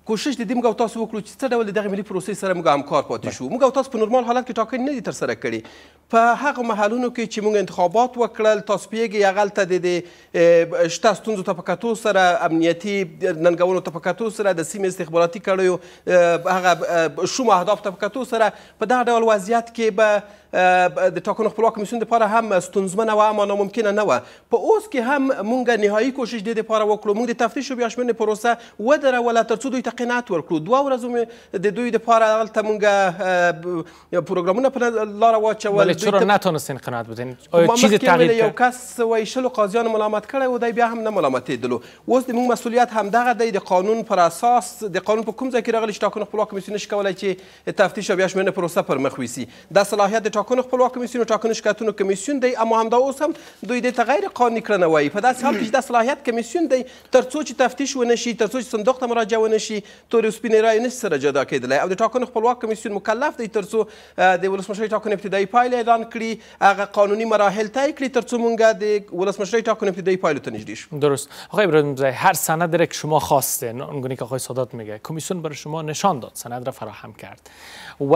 کوشش د دې موږ تاسو وکړو چې څه ډول دغه ملي پروسې سره موږ همکار پاتې شو موږ تاسو په نورمال حالت کې ټاکنې نه دي ترسره کړې په هغه محلونو کې چې موږ انتخابات وکړل تاسو پیږي هغلته د شته ستونزو ته په کتو سره امنیتي ننګونو ته په کتو سره د سیمې استخباراتي کړیو هغه شوم اهداف ته په کتو سره په دغه ډول وضعیت کې به د ټاکنو خپلواک کمیسیون لپاره هم ستونزمنه وه اما ناممکنه نه وه په اوس کې هم مونږ نهایي کوشش د دې لپاره وکړو مونږ د تفتیش او بیا پروسه ودروله تر څو دوی ته قناعت ورکړو دوه ورځو د دوی لپاره هلته مونږ پروګرامونه په لاره واچول بله، ولی چرا نتونستین قناعت بدین آیا خب، چیزی تغییر یو کس وایي شلو قاضیانو ملامت کړی و دی بیا هم نه ملامتېدلو اوس د مونږ مسؤلیت همدغه دی د قانون پر اساس د قانون په کوم ځای کې راغلی چې ټاکنو خپلواک کمیسیون نشي کولی چې تفتیش او بیا پروسه پر مخ یوسی دا صلاحیت د ټاکنو خپلواک کمیسیون او ټاکنو شکایتونو کمیسیون دی اما همدا اوس هم دوی د تغیر غیر قانوني کړنه وایي په داسې حال کې چې دا صلاحیت کمیسیون دی تر څو چې تفتیش ونه شي تر څو چې صندوق ته مراجعه ونه شي تورې او سپینې رایې نه سره جدا کېدلی او د ټاکنو خپلواک کمیسیون مکلف دی تر څو د ولسمشرۍ ټاکنو ابتدایي پایله اعلان کړي هغه قانوني مراحل طی کړي تر څو مونږ د ولسمشرۍ ټاکنو ابتدایي پایلو ته نږدې شو درست آقای ابراهیم هر سند داره که شما خواسته اونگونه که آقای سادات میگه کمیسیون برای شما نشان داد سند را فراهم کرد و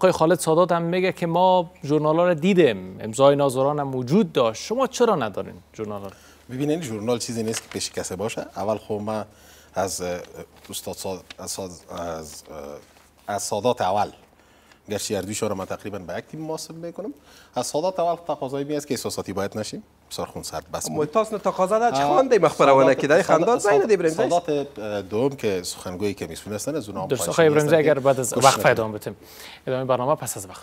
آقای خالد سادات هم میگه که ما ژورنال ها رو دیدیم امضای ناظران هم وجود داشت شما چرا ندارین ژورنال ها ببینین ژورنال چیزی نیست که کسی باشه اول خب من از استاد ساد... از, از... از سادات اول گرچه رو من تقریبا به یک تیم محاسب میکنم از سادات اول تقاضایی می است که احساساتی باید نشیم بسیار خون سرد بس نه تقاضا چه خوانده دی مخبروانه که دای خندان زین دی سادات دوم که سخنگویی که میسونستن از اونها دوست اگر بعد از وقت پیدا بتیم ادامه برنامه پس از وقت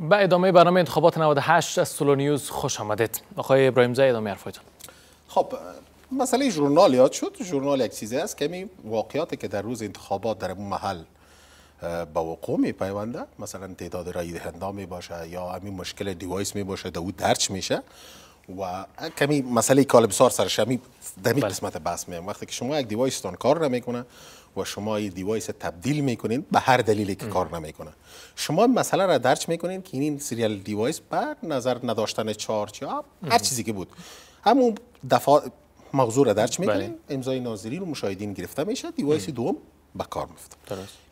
به ادامه برنامه انتخابات 98 از سولو نیوز خوش آمدید آقای ابراهیم ادامه خب مسئله ژورنال یاد شد ژورنال یک چیزی است کمی واقعاتی که در روز انتخابات در اون محل با وقوع می پیونده مثلا تعداد رای دهنده می باشه یا همین مشکل دیوایس می باشه در او درچ میشه و کمی مسئله کالبسار سرشمی در دمی بله. قسمت بس میام وقتی که شما یک دیوایستان کار نمیکنه و شما این دیوایس تبدیل میکنین به هر دلیلی که کار نمیکنه شما مسئله را درچ میکنین که این سریال دیوایس بر نظر نداشتن چارچ یا هر چیزی که بود همون دفعه موضوع را درچ میکنین بله. امضای ناظرین رو مشاهدین گرفته میشه دیوایس دوم به کار میفته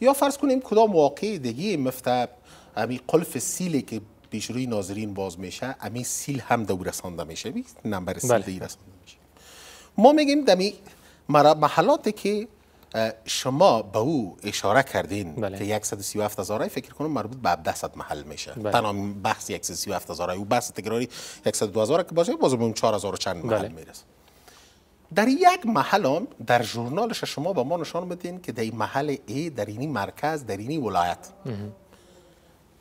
یا فرض کنیم کدام واقع دیگه مفته همین قلف سیلی که پیش روی ناظرین باز میشه امی سیل هم دو رسانده میشه نمبر سیل بله. رسانده میشه ما میگیم دمی محلاتی که شما به او اشاره کردین بله. که 137 هزارای فکر کنم مربوط به 100 صد محل میشه بله. تنها بحث 137 هزارای او بحث تکراری 102 هزار که باشه باز اون 4 هزار و چند محل بله. میرسه در یک محل هم در ژورنالش شما به ما نشان بدین که در محل ای در اینی مرکز در اینی ولایت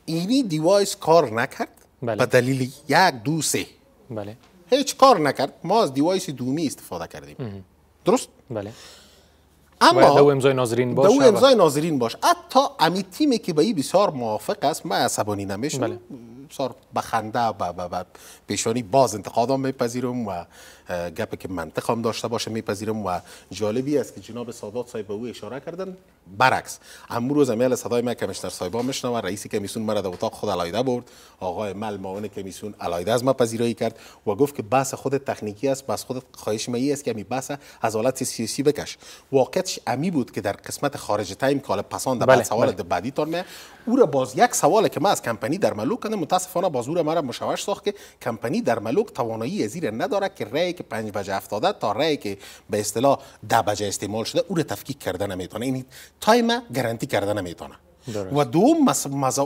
اینی دیوایس کار نکرد بله. به دلیل یک دو سه بله. هیچ کار نکرد ما از دیوایس دومی استفاده کردیم درست؟ بله اما دو امضای ناظرین باش دو امضای ناظرین باش حتی امی تیمی که به این بسیار موافق است من عصبانی نمیشم بله. بسیار بخنده و پیشانی باز انتقادام میپذیرم و گپ که منطق داشته باشه میپذیرم و جالبی است که جناب سادات صاحب او اشاره کردن برعکس امروز امیل صدای من کمیشنر صاحبا میشنوه رئیس کمیسیون مرا در اتاق خود علایده برد آقای مل معاون کمیسیون علایده از ما پذیرایی کرد و گفت که بحث خود تکنیکی است بس خود خواهش می است که می بحث از حالت سیاسی بکش واقعش امی بود که در قسمت خارج تایم کال پسان در بله، سوال بله. بعدی تان او را باز یک سوال که ما از کمپانی در ملوک کنه متاسفانه بازور مرا مشوش ساخت که کمپانی در ملوک توانایی زیر نداره که رای که 5 بجه افتاده تا رای که به اصطلاح 10 بجه استعمال شده او را تفکیک کرده نمیتونه این یعنی تایم گارانتی کرده نمیتونه و دوم مس... مز...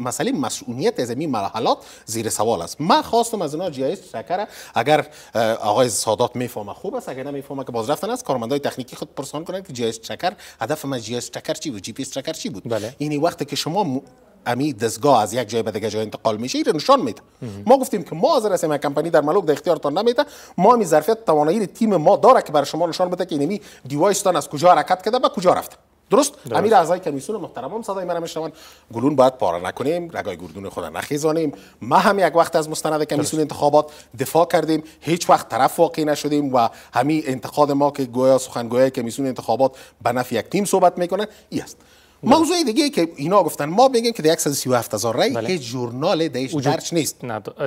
مسئله مسئولیت از این مرحلات زیر سوال است ما خواستم از اینا جایز شکر اگر آقای سادات میفهمه خوب است اگر نمیفهمه که باز رفتن است کارمندای تکنیکی خود پرسان کنند که جایز شکر هدف ما جایز شکر چی بود جی پی شکر چی بود بله. یعنی وقتی که شما م... امی دستگاه از یک جای به دیگه جای انتقال میشه این نشان میده ما گفتیم که ما از رسم کمپانی در ملک در اختیارتان نمیده ما می ظرفیت توانایی تیم ما داره که برای شما نشان بده که اینمی تا از کجا حرکت کرده به کجا رفته درست؟, امیر اعضای کمیسیون هم صدای را میشنون گلون باید پاره نکنیم رگای گردون را نخیزانیم ما هم یک وقت از مستند کمیسیون انتخابات دفاع کردیم هیچ وقت طرف واقع نشدیم و همین انتقاد ما که گویا سخنگوی کمیسیون انتخابات به نفع یک تیم صحبت میکنه این است موضوع دیگه که اینا گفتن ما بگیم که 137 هزار رای بله. هیچ جورنال دیش درش نیست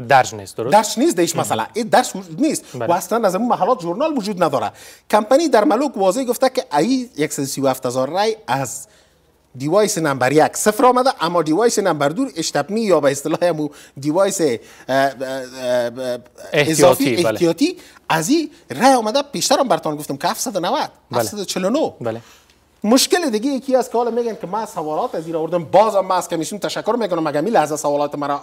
درش نیست درست درش نیست دیش مثلا این درش نیست بله. و اصلا از اون محلات جورنال وجود نداره کمپانی در ملوک واضح گفته که ای 137000 هزار رای از دیوایس نمبر یک صفر آمده اما دیوایس نمبر دو اشتبنی یا به اصطلاح امو دیوایس اضافی احتیاطی بله. از این رای آمده پیشتر هم برتان گفتم که 790 749 بله. مشکل دیگه یکی از که حالا میگن که من سوالات از این باز هم من از کمیسیون تشکر میکنم اگه می لحظه سوالات مرا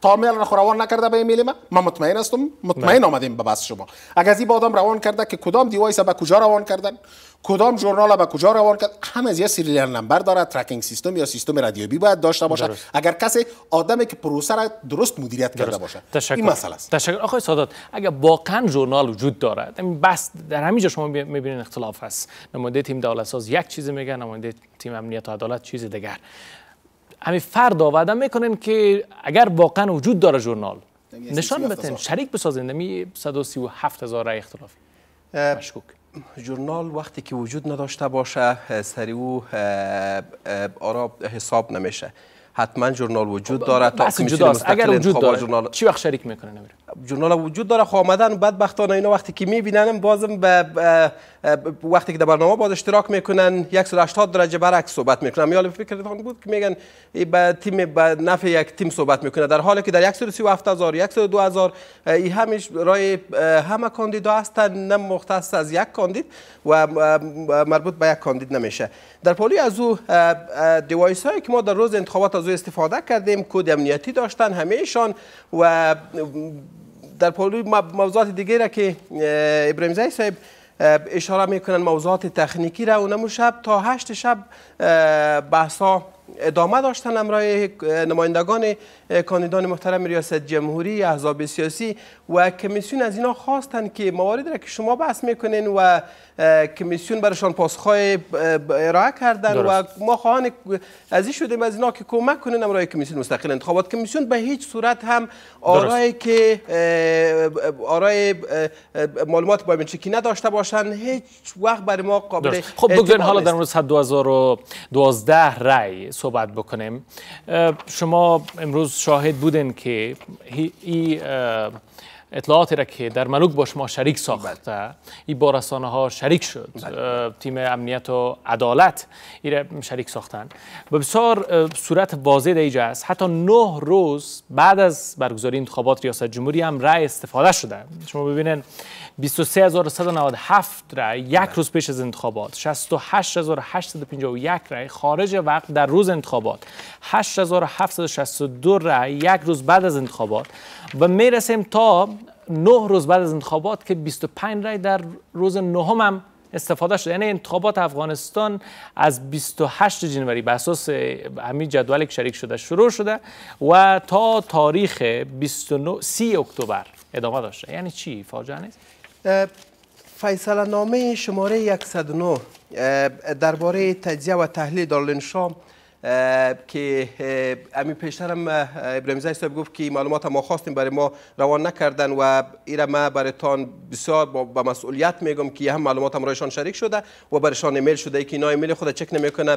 تا میل روان نکرده به ایمیل من من مطمئن هستم مطمئن آمدیم به بس شما اگر از این بادم روان کرده که کدام دیوایس به کجا روان کردن کدام ژورنال به کجا روان کرد همه از یه سریال نمبر داره ترکینگ سیستم یا سیستم رادیویی باید داشته باشد درست. اگر کسی آدمی که پروسه را درست مدیریت درست. کرده باشه. تشکر. این مسئله است تشکر آقای سادات اگر واقعا ژورنال وجود دارد بس در جا شما میبینید اختلاف هست نماینده تیم دولت ساز یک چیز میگه نماینده تیم امنیت و عدالت چیز دیگر همین فرد آورده میکنن که اگر واقعا وجود داره ژورنال نشان بتن شریک بسازین می 137 هزار اختلاف مشکوک جورنال وقتی که وجود نداشته باشه سری او آرا حساب نمیشه حتما جورنال وجود خب، داره تا اگر وجود داره چی وقت شریک میکنه نمیره جورنال وجود داره خب آمدن بدبختانه اینا وقتی که میبینن بازم به وقتی که در برنامه باز اشتراک میکنن 180 درجه برعکس صحبت میکنن یعنی فکر فکرتان خب بود که میگن به تیم به نفع یک تیم صحبت میکنه در حالی که در 137 هزار 102 هزار این همیش رای همه کاندیدا هستن نه مختص از یک کاندید و مربوط به یک کاندید نمیشه در پالی از او دیوایس هایی که ما در روز انتخابات از او استفاده کردیم کد امنیتی داشتن و در پولی موضوعات دیگه را که ابراهیم زایی صاحب اشاره میکنن موضوعات تخنیکی را اونمو شب تا هشت شب بحثا ادامه داشتن امرای نمایندگان کاندیدان محترم ریاست جمهوری احزاب سیاسی و کمیسیون از اینا خواستن که موارد را که شما بحث میکنین و کمیسیون برشان پاسخهای ارائه کردن و ما خواهان از شدیم از اینا که کمک کنین امرای کمیسیون مستقل انتخابات کمیسیون به هیچ صورت هم آرای درست. که آرای معلومات چکی نداشته باشن هیچ وقت برای ما قابل خب بگذارین حالا در مورد 2012 رای صحبت بکنیم شما امروز شاهد بودن که این اطلاعاتی را که در ملوک باش ما شریک بله. ساخته این با ها شریک شد بله. تیم امنیت و عدالت این شریک ساختن به بسیار صورت واضح در است حتی نه روز بعد از برگزاری انتخابات ریاست جمهوری هم رأی استفاده شده شما ببینید 23197 رأی یک بله. روز پیش از انتخابات 68851 رأی خارج وقت در روز انتخابات 8762 رأی یک روز بعد از انتخابات و میرسیم تا نه روز بعد از انتخابات که 25 رای در روز نهم هم استفاده شد یعنی انتخابات افغانستان از 28 جنوری به اساس همین جدولی که شریک شده شروع شده و تا تاریخ 29 اکتبر ادامه داشته یعنی چی فاجعه نیست فیصله نامه شماره 109 درباره تجزیه و تحلیل دارالانشام که امی پیشتر هم ابراهیم صاحب گفت که معلومات ما خواستیم برای ما روان نکردن و ایره ما تان بسیار با مسئولیت میگم که هم معلومات هم شریک شده و برایشان ایمیل شده ای که اینا ایمیل خود چک نمیکنه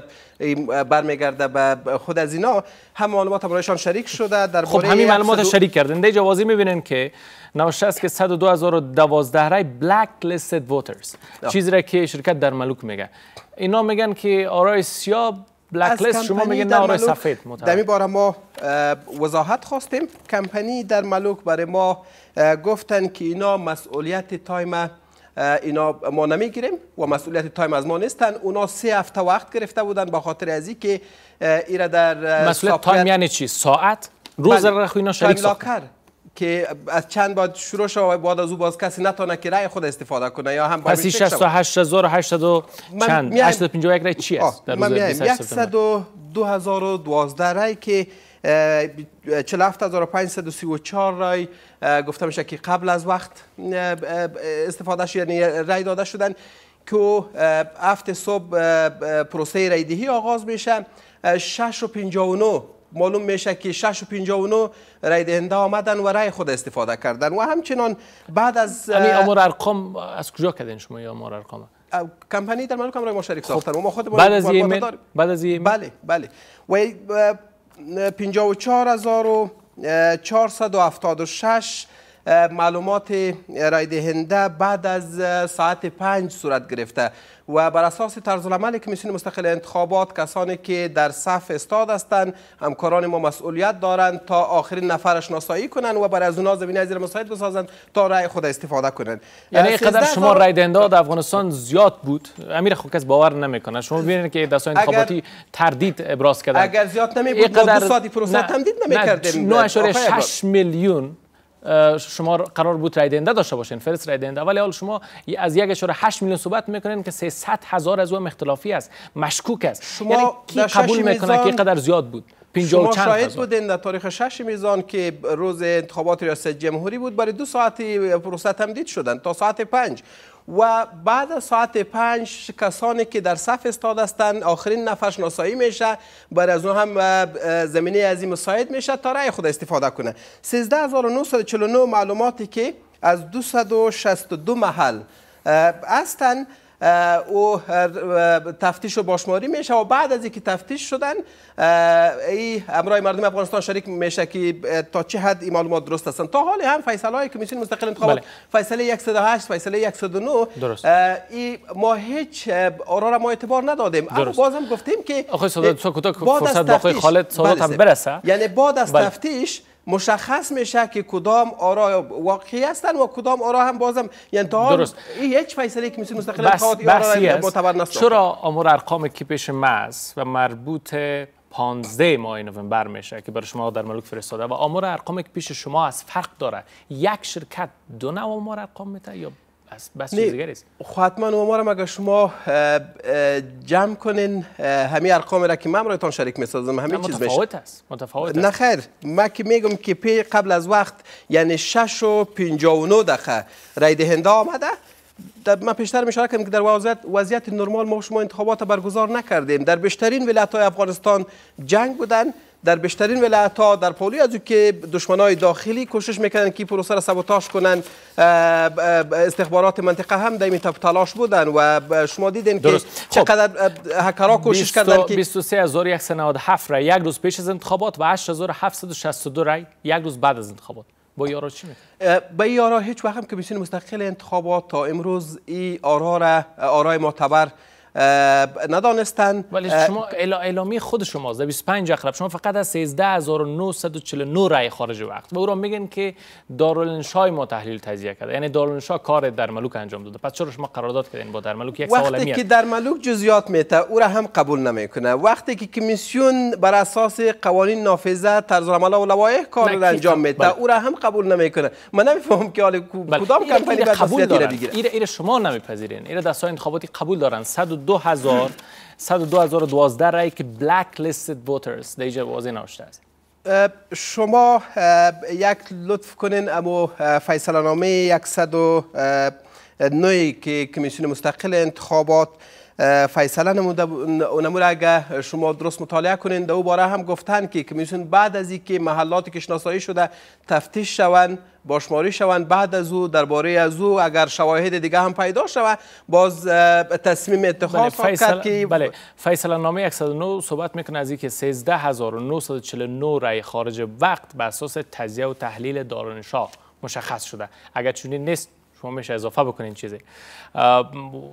برمیگرده به خود از اینا هم معلومات هم رایشان شریک شده در خب همین معلومات شریک کردن دی جوازی میبینن که نوشته که 102012 رای بلک لیستد ووترز چیزی را که شرکت در ملوک میگه اینا میگن که آرای سیاب بلک لیست شما میگه نار سفید دمی بار ما وضاحت خواستیم کمپنی در ملوک برای ما گفتن که اینا مسئولیت تایم اینا ما نمیگیریم و مسئولیت تایم از ما نیستن اونا سه هفته وقت گرفته بودن با خاطر ازی که ایره در مسئولیت تایم یعنی چی ساعت روز بله. رخ اینا شریک بله، که از چند باد شروع شد و بعد از او باز کسی نتونه که رای خود استفاده کنه یا هم پس 68800 چند 851 رای چی است در روز که 47534 رای گفته میشه که قبل از وقت استفاده شد یعنی رای داده شدن که هفت صبح پروسه رای دهی آغاز میشه 6 و 59 معلوم میشه که 659 رای دهنده آمدن و رای خود استفاده کردن و همچنان بعد از همین امور ارقام از کجا کردین شما یا امور ارقام کمپانی در مملکت امرای مشارک خب، ساختن و ما خود بعد از بعد از بله بله و 54476 معلومات رای دهنده بعد از ساعت 5 صورت گرفته و بر اساس طرز العمل کمیسیون مستقل انتخابات کسانی که در صف استاد هستند همکاران ما مسئولیت دارند تا آخرین نفر شناسایی کنند و بر از اونها زمینه زیر مساعد بسازند تا رأی خود استفاده کنند یعنی قدر شما رای دهنده در افغانستان زیاد بود امیر خب کس باور نمیکنه شما ببینید که دست انتخاباتی تردید ابراز کرده. اگر زیاد نمی بود قدر... ساعتی پروسه تمدید نمیکردیم 9.6 میلیون شما قرار بود رایدنده داشته باشین فرست رای ولی حال شما از 8 میلیون صحبت میکنین که 300 هزار از اون اختلافی است مشکوک است شما یعنی کی قبول میکنه که قدر زیاد بود شما شاهد بودین در تاریخ 6 میزان که روز انتخابات ریاست جمهوری بود برای دو ساعتی پروسه هم شدن تا ساعت پنج و بعد از ساعت پنج کسانی که در صف استاد هستند آخرین نفرش شناسایی میشه بر از اون هم زمینه عظیم مساعد میشه تا رأی خود استفاده کنه 13949 معلوماتی که از 262 محل هستند او تفتیش و باشماری میشه و بعد از اینکه تفتیش شدن ای امرای مردم افغانستان شریک میشه که تا چه حد این معلومات درست هستن تا حال هم فیصله های کمیسیون مستقل انتخابات بله. فیصله 108 فیصله 109 این ما هیچ آرا ما اعتبار ندادیم اما بازم گفتیم که تو صداد فرصت باقی خالد صدا هم بله. برسه یعنی بعد از بله. تفتیش مشخص میشه که کدام آرا واقعی هستن و کدام آرا هم بازم یعنی تا این هیچ فیصله که میشه مستقل بس، معتبر چرا امور ارقام که پیش ما و مربوط 15 ماه نوامبر میشه که برای شما در ملک فرستاده و امور ارقام که پیش شما از فرق داره یک شرکت دو نوع ارقام میده یا بس, بس چیز حتما ما را اگر شما جمع کنین همه ارقام را که من رایتان شریک میسازم همه چیز متفاوت است متفاوت نه خیر ما که میگم که پی قبل از وقت یعنی 6 و 59 دقیقه رای دهنده آمده ما پیشتر می شارکم که در وضعیت وضعیت نرمال ما شما انتخابات برگزار نکردیم در بیشترین ولایت های افغانستان جنگ بودن در بیشترین ولایت ها در پولی از که دشمن های داخلی کوشش میکنن که پروسه را سبوتاش کنن استخبارات منطقه هم دائمی تلاش بودن و شما دیدین درست. که خب، چقدر هکرها کوشش کردن که 23197 رای یک روز پیش از انتخابات و 8762 رای یک روز بعد از انتخابات با یارا چی به با یارا هیچ وقت هم کمیسیون مستقل انتخابات تا امروز ای آرا را آرای معتبر ندانستن ولی شما اعلامی خود شما 25 اخرب شما فقط از 13949 رای خارج وقت و او را میگن که دارالانشای ما تحلیل تزیه کرده یعنی دارالانشا کار در ملوک انجام داده پس چرا شما قرارداد کردین با در ملوک یک وقتی که در ملوک جزیات میته او را هم قبول نمیکنه وقتی که کمیسیون بر اساس قوانین نافذه طرز عمل و لوایح کار را خب- انجام میده بله. او را هم قبول نمیکنه من نمیفهمم که بله. کدام کمپانی قبول داره ایره, ایره شما نمیپذیرین ایره دستای انتخاباتی قبول دارن 100 102 هزار رای که بلک لیستد ووترز در اینجا واضح نوشته است شما یک لطف کنین اما فیصل نامه 109 که کمیسیون مستقل انتخابات فیصله نموده اگر شما درست مطالعه کنین در باره هم گفتن که کمیسیون بعد از اینکه محلاتی که شناسایی شده تفتیش شوند باشماری شوند بعد از او درباره از او اگر شواهد دیگه هم پیدا شود باز تصمیم اتخاذ بله، کرد که بله فیصله نامه 109 صحبت میکنه از اینکه 13949 رای خارج وقت بر اساس تجزیه و تحلیل دارانشا مشخص شده اگر چونی نیست شما میشه اضافه بکنین چیزی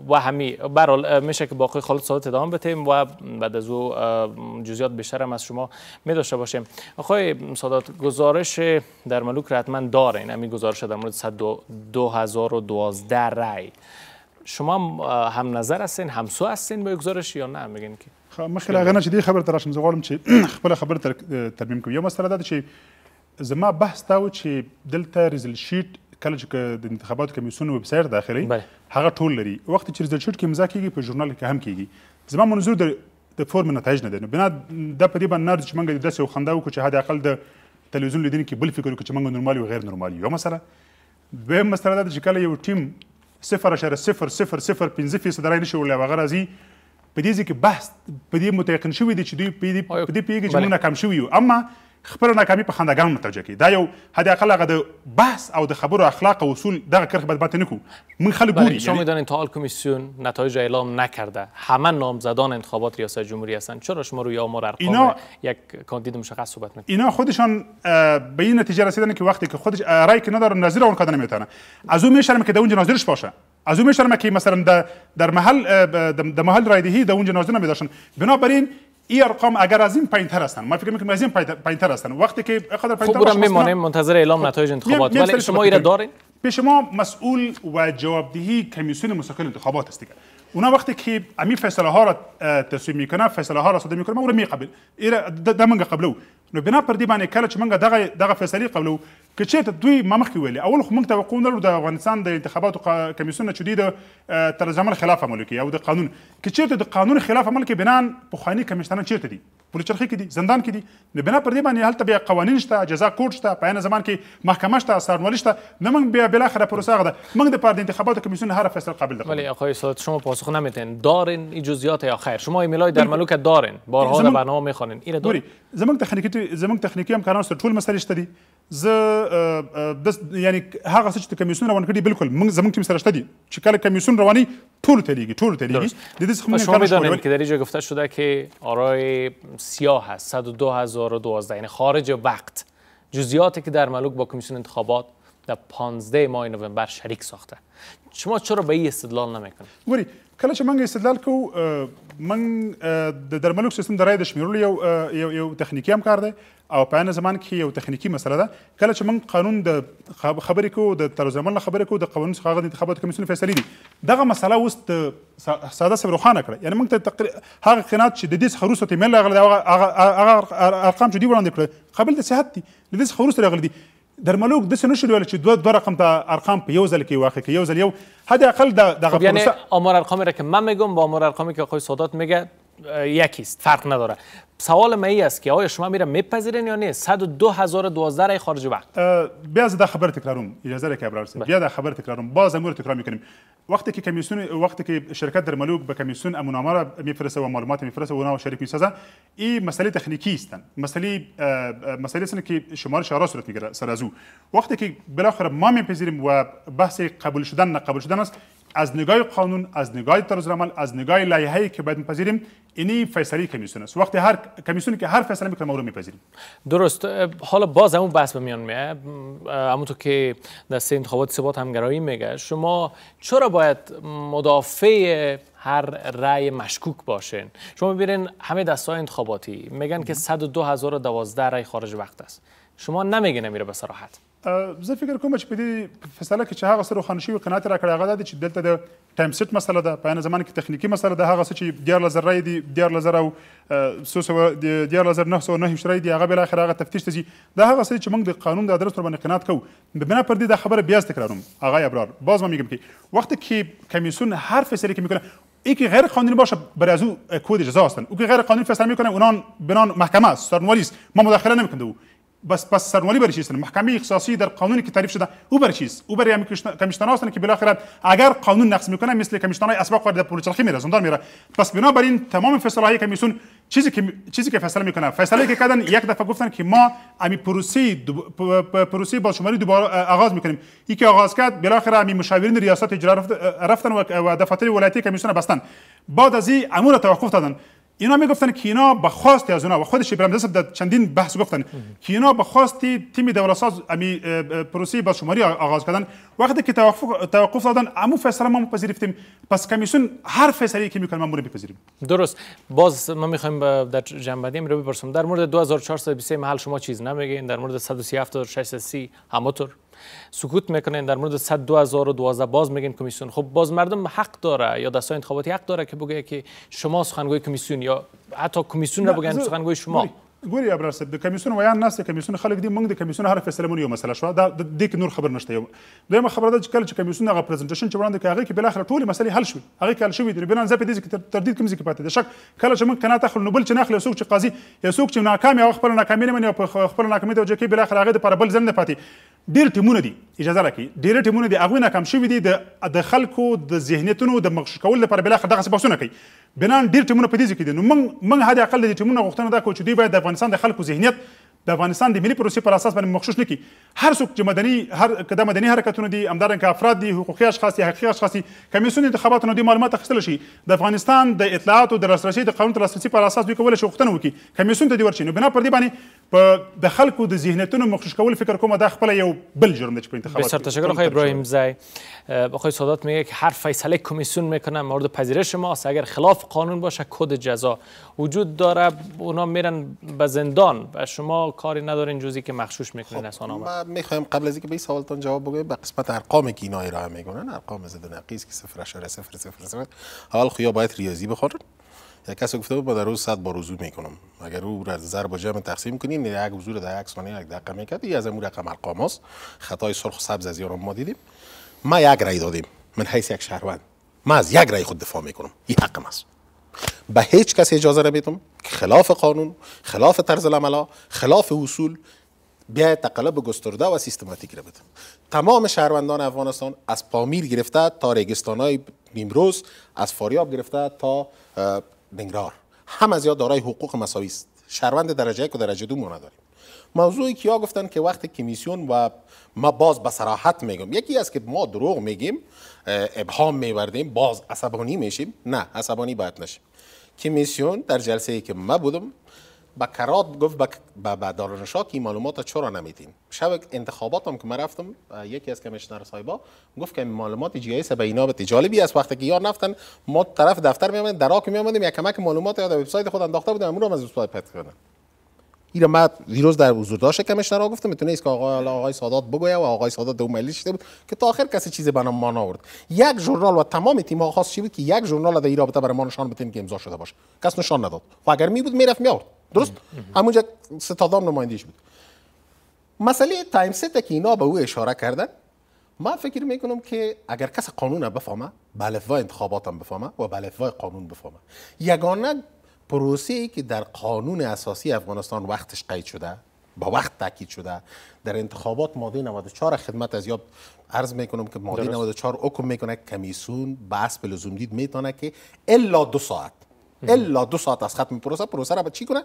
و همی برحال میشه که باقی خالد صادت ادامه بتیم و بعد از او جزیات بیشتر هم از شما میداشته باشیم خواهی صادت گزارش در ملوک را داره دارین همین گزارش در مورد 2012 رای شما هم نظر هستین همسو هستین با گزارش یا نه میگین که خب، خیلی غنه چی خبر تراشم زوالم چی خبر خبر ترمیم کنیم یو مسله داده چی زما بحث تاو و دلتا دلته ریزل کله چې د انتخاباتو کمیسیون ویب سایټ داخلي هغه ټول لري وخت چې رزلټ شوټ کې امضا کیږي په ژورنال کې هم کیږي زما منظور د د فورم نتایج نه دی نو بنا د په دې باندې نار چې موږ داسې خندا وکړو چې حد اقل د تلویزیون لیدونکو کې بل فکر وکړو چې موږ نورمال او غیر نورمال یو مثلا دویم مسله دا چې کله یو ټیم 0.0005 فیصد راي نشي ولا وغه راځي په دې کې بحث په دې متيقن شوی دی چې دوی په دې پیږي چې موږ ناکام شوی یو اما خپل ناکامي په خندګان متوجه کی دا یو حد اقل هغه د بحث او د خبرو اخلاق و اصول دغه کرخ بد باتنه کو من خل گوری بله، شما یعنی میدانید تا کمیسیون نتایج اعلام نکرده همه نامزدان انتخابات ریاست جمهوری هستند چرا شما یا یا ارقام اینا... یک کاندید مشخص صحبت اینا خودشان به این نتیجه رسیدن که وقتی که خودش رای که نداره نظیر اون کادر نمیتونه از اون میشرم که د اونجا ناظرش باشه از اون میشرم که مثلا در محل در محل رای دهی د اونجا ناظر نمیداشن بنابراین این ارقام اگر از این پایین تر هستن من فکر میکنم از این پایین تر هستن وقتی که قدر پایین تر خب میمانیم منتظر اعلام نتایج انتخابات ولی شما ایره دارین به شما مسئول و جوابدهی کمیسیون مستقل انتخابات است دیگه اونا وقتی که امی فیصله ها را تصویب میکنه فیصله ها را صادر میکنه اون را میقبل ایره دمنګ قبلو نو بنا پر دې باندې کله چې منګه دغه دغه فیصله قبلو که چېرته دوی ما مخکې ویلي اول خو موږ توقع لرو د افغانستان د انتخاباتو کمیسیون چې دی د ترجمه خلاف عمل کوي او د قانون که چېرته د قانون خلاف عمل کوي بنان پخواني کمیشنران چېرته دي پولیچرخي کې دي زندان کې دي د بنا پر دې باندې هلته بیا قوانین شته جزا کوډ شته په عین زمان کې محکمه شته سرنوالي شته نه موږ بیا بلا خره پروسه غده موږ د پاره د انتخاباتو کمیسیون هر فیصله قابل ده ولی آقای سات شما پاسخ نمیتین دارین این جزئیات یا خیر شما ایمیلای در ملوک دارین بارها زمان... برنامه میخوانین ایره دور زمونږ تخنیکی زمونږ تخنیکی همکاران سره ټول مسلې شته دي ز یعنی هغه څه چې کمیسیون روان کړي بالکل موږ زموږ ټیم سره شته دي چې کله کمیسیون روانی ټول تلیگی ټول تلیگی دیدی خب شما میدانید که در اینجا گفته شده که آرای سیاه هست 102012 یعنی خارج وقت جزئیاتی که در ملوک با کمیسیون انتخابات در 15 ماه نوامبر شریک ساخته شما چرا به این استدلال نمیکنید کله چې موږ استدلال کوو موږ د درملوک سیستم د رای د شمیرلو یو یو یو تخنیکی همکار دی او په ان زمان کې یو تخنیکی مسله ده کله چې موږ قانون د خبرې کوو د ترجمه خبرې کوو د قانون څخه غوښتنې انتخابات کمیسیون فیصله دي دغه مسله اوس ساده سره روښانه کړه یعنی موږ ته تقریبا هغه قناعت چې د دې څخه وروسته تیمل راغلی هغه هغه ارقام چې دی وړاندې کړل قبل د صحت دي د دې څخه وروسته راغلي دي در درملو د نشو ویل چې دوه دو رقم ته ارقام په یو ځل کې واقع کې یو ځل یو حد اقل دغه خب یعنی آمار ارقامی را که من میگم با آمار ارقامی که آقای سادات میگه یکی است فرق نداره سوال ما است که آیا شما میره میپذیرین یا نه 102 هزار 12 خارج وقت بیا زده خبر تکرارم اجازه را که ابرار بیا ده خبر تکرارم باز امور تکرار میکنیم وقتی که کمیسیون وقتی که شرکت در ملوک به کمیسیون امونامه را میفرسته و معلومات میفرسته و اونا شریک میسازن این مسئله تکنیکی هستن مسئله مسئله است که شما شهرها صورت میگیره سر ازو وقتی که بالاخره ما میپذیریم و بحث قبول شدن نه قبول شدن است از نگاه قانون از نگاه طرز عمل از نگاه هایی که باید بپذیریم اینی فیصله کمیسیون است وقتی هر کمیسیونی که هر فیصله میکنه ما رو میپذیریم درست حالا باز همون بحث به میان همون تو که دسته انتخابات ثبات همگرایی میگه شما چرا باید مدافع هر رای مشکوک باشین شما ببینین همه دستای انتخاباتی میگن که 102012 رای خارج وقت است شما نمیگین میره به صراحت زه فکر کوم چې په دې فیصله کې چې هغه سره خنشي او قناعت راکړی هغه د چې دلته د ټایم سیټ مسله ده په زمانه کې تخنیکی مسله ده هغه چې 12000 رای دي 12000 او 12909 رای دي هغه بل اخر هغه تفتیش ته ځي دا هغه چې موږ د قانون د ادرس پر باندې قناعت کوو د بنا پر دې د خبره بیا تکراروم آقای ابرار باز ما میگم کې وقتی که کمیسیون هر فیصله که میکنه ای که غیر قانونی باشه برای از او کد جزا هستن او که غیر قانونی فیصله میکنه اونان بنان محکمه است سرنوالی است ما مداخله نمیکنه او بس پس سرمالی برش ایستن محکمه اختصاصی در قانونی که تعریف شده او برش است او برای هستن که بالاخره اگر قانون نقص میکنه مثل های اسباق وارد چرخی میره زندان میره پس بنابراین تمام فیصله های کمیسیون چیزی که چیزی که فیصله میکنه فیصله که کردن یک دفعه گفتن که ما امی پروسی پروسی با شماری دوباره آغاز میکنیم یکی که آغاز کرد بالاخره امی مشاورین ریاست اجرا رفتن و دفاتر ولایتی کمیسیون بستن بعد از این امور توقف دادن اینا میگفتن که اینا به از اونا و خودش ابراهیم در چندین بحث گفتن که اینا به خواست تیم دوراساز امی پروسی با شماری آغاز کردن وقتی که توقف توقف دادن امو فیصله ما پذیرفتیم پس کمیسیون هر فیصله که میکنه ما رو بپذیریم درست باز ما میخوایم در جنبندی رو بپرسم در مورد 2423 محل شما چیز نمیگین در مورد 137 630 همطور سکوت میکنین در مورد 100 2012 باز میگین کمیسیون خب باز مردم حق داره یا دستای انتخاباتی حق داره که بگه که شما سخنگوی کمیسیون یا حتی کمیسیون را بگن سخنگوی شما ګوري ابرار صاحب د کمیسون ویان ناس د کمیسون خلک دي موږ د کمیسون هر فیصله مونږ یو مسله شو دا د دې کې نور خبر نشته یو دغه خبره ده چې کله چې کمیسون هغه پرزنټیشن چې وړاندې کړه هغه کې بل اخر ټول مسلې حل شوې هغه کې حل شوې د بنا زپې دې کې تردید کوم ځکه پاتې ده شک کله چې موږ کنه تخل نوبل چې ناخله سوق چې قاضي یا سوق چې ناکام یا خپل ناکامي نه مني خپل ناکامي ته کې بل اخر هغه د پر بل ځنه پاتې ډیر ټیمونه دي اجازه راکړي ډیر ټیمونه دي هغه ناکام شوې دي د خلکو د ذهنیتونو د مخشکول لپاره بل اخر دغه څه بحثونه کوي بنان ډیر ټیمونه په دې ځکه دي نو موږ موږ هدا اقل د ټیمونو غوښتنه دا کوو چې دوی باید د افغانستان د خلکو ذهنیت د افغانستان د ملي پروسې پر اساس باندې مخشوش نکي هر څوک چې مدني هر کده مدني حرکتونه دي امدارن که افراد دي حقوقي اشخاص دي حقيقي اشخاص دي کمیسیون انتخاباتونو دي معلومات اخیستل شي د افغانستان د اطلاعاتو د لاسرسي د قانون تر لاسرسي پر اساس دوی کول شي غوښتنه وکي کمیسیون ته دي ورشي نو بنا پر دې باندې په د خلکو د ذهنیتونو مخشوش کول فکر کوم دا خپل یو بل جرم دی په انتخابات بسیار تشکر خو ابراهیم زای آقای سادات میگه که هر فیصله کمیسیون میکنه مورد پذیرش ماست اگر خلاف قانون باشه کد جزا وجود داره اونا میرن به زندان و شما کاری ندارین جزی که مخشوش میکنین خب ما میخوایم قبل از اینکه به این سوالتان جواب بگم به قسمت ارقام که راه میگونن ارقام زد نقیز که 0.000 آره، حال خویا باید ریاضی بخورن یک کس گفته بود در روز صد بار وضو میکنم اگر او را ضرب و جمع تقسیم کنیم یعنی یک اگر را در یک ثانیه یک دقیقه میکرد از امور رقم ارقام است خطای سرخ و سبز از یارم ما دیدیم ما یک رای دادیم من حیث یک شهروند ما از یک رای خود دفاع میکنم این حقم است به هیچ کس اجازه نمیدم خلاف قانون خلاف طرز العمل خلاف اصول بیا تقلب گسترده و سیستماتیک را بدم تمام شهروندان افغانستان از پامیر گرفته تا ریگستان های نیمروز از فاریاب گرفته تا بنگرار هم از یاد دارای حقوق مساوی است شهروند درجه یک و درجه دو ما نداریم موضوعی که ها گفتن که وقت کمیسیون و ما باز به صراحت میگم یکی از که ما دروغ میگیم ابهام میوردیم باز عصبانی میشیم نه عصبانی باید نشیم کمیسیون در جلسه ای که ما بودم به کرات گفت به دارالانشا که معلومات چرا نمیدین شب انتخابات هم که من رفتم یکی از کمیشنر سایبا گفت که معلومات جی به اینا بتی جالبی است وقتی که یار نفتن ما طرف دفتر میامدیم در آک میامدیم یک کمک معلومات یا وبسایت خود انداخته بودیم رو از وبسایت پیدا کردم ما دیروز در حضور داشت کمش نرا گفتم میتونه که آقای آقای سادات بگویه و آقای سادات دو ملی بود که تا آخر کسی چیزی بنا ما آورد یک ژورنال و تمام تیم ها خاص چی بود که یک ژورنال در این رابطه برای ما نشان که امضا شده باشه کس نشان نداد و اگر می بود میرفت می آورد درست همونجا ستادام نمایندیش بود مسئله تایم ست که اینا به او اشاره کردن من فکر میکنم که اگر کس قانون بفهمه بلفوا انتخاباتم بفهمه و بلفوا قانون بفهمه یگانه پروسی که در قانون اساسی افغانستان وقتش قید شده با وقت تاکید شده در انتخابات ماده 94 خدمت از یاد عرض میکنم که ماده 94 حکم میکنه کمیسون بحث به لزوم دید میتونه که الا دو ساعت الا دو ساعت از ختم پروسه پروسه را چی کنه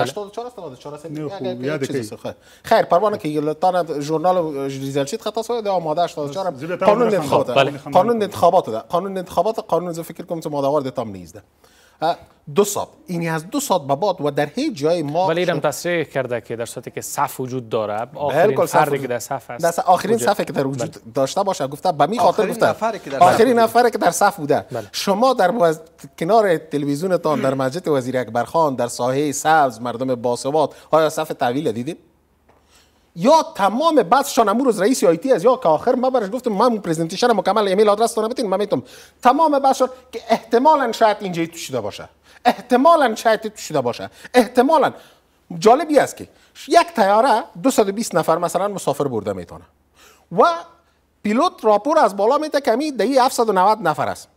84 84 بله. خیر پروانه که یلتان ژورنال ریزلشیت خطا سوید ده آماده 84 بله. قانون انتخابات قانون انتخابات قانون انتخابات قانون فکر کنم ماده نیزده دو اینی از دو ساعت به بعد و در هیچ جای ما ولی هم تصریح کرده که در صورتی که صف وجود داره آخرین فردی که در صف است در آخرین صفی که در وجود بله. داشته باشه گفته به می خاطر گفته آخرین نفری که در صف بوده بله. شما در وز... کنار تلویزیونتان در مسجد وزیر اکبر خان در ساحه سبز مردم باسواد آیا صف طویل دیدید یا تمام بحثشان امروز رئیس آی از یا که آخر ما برش گفتم من پرزنتیشن مکمل ایمیل آدرس رو بتین من میتونم تمام بحث که احتمالا شاید اینجا تو شده باشه احتمالا شاید تو شده باشه احتمالا جالبی است که یک تیاره 220 نفر مثلا مسافر برده میتونه و پیلوت راپور از بالا میده کمی دهی 790 نفر است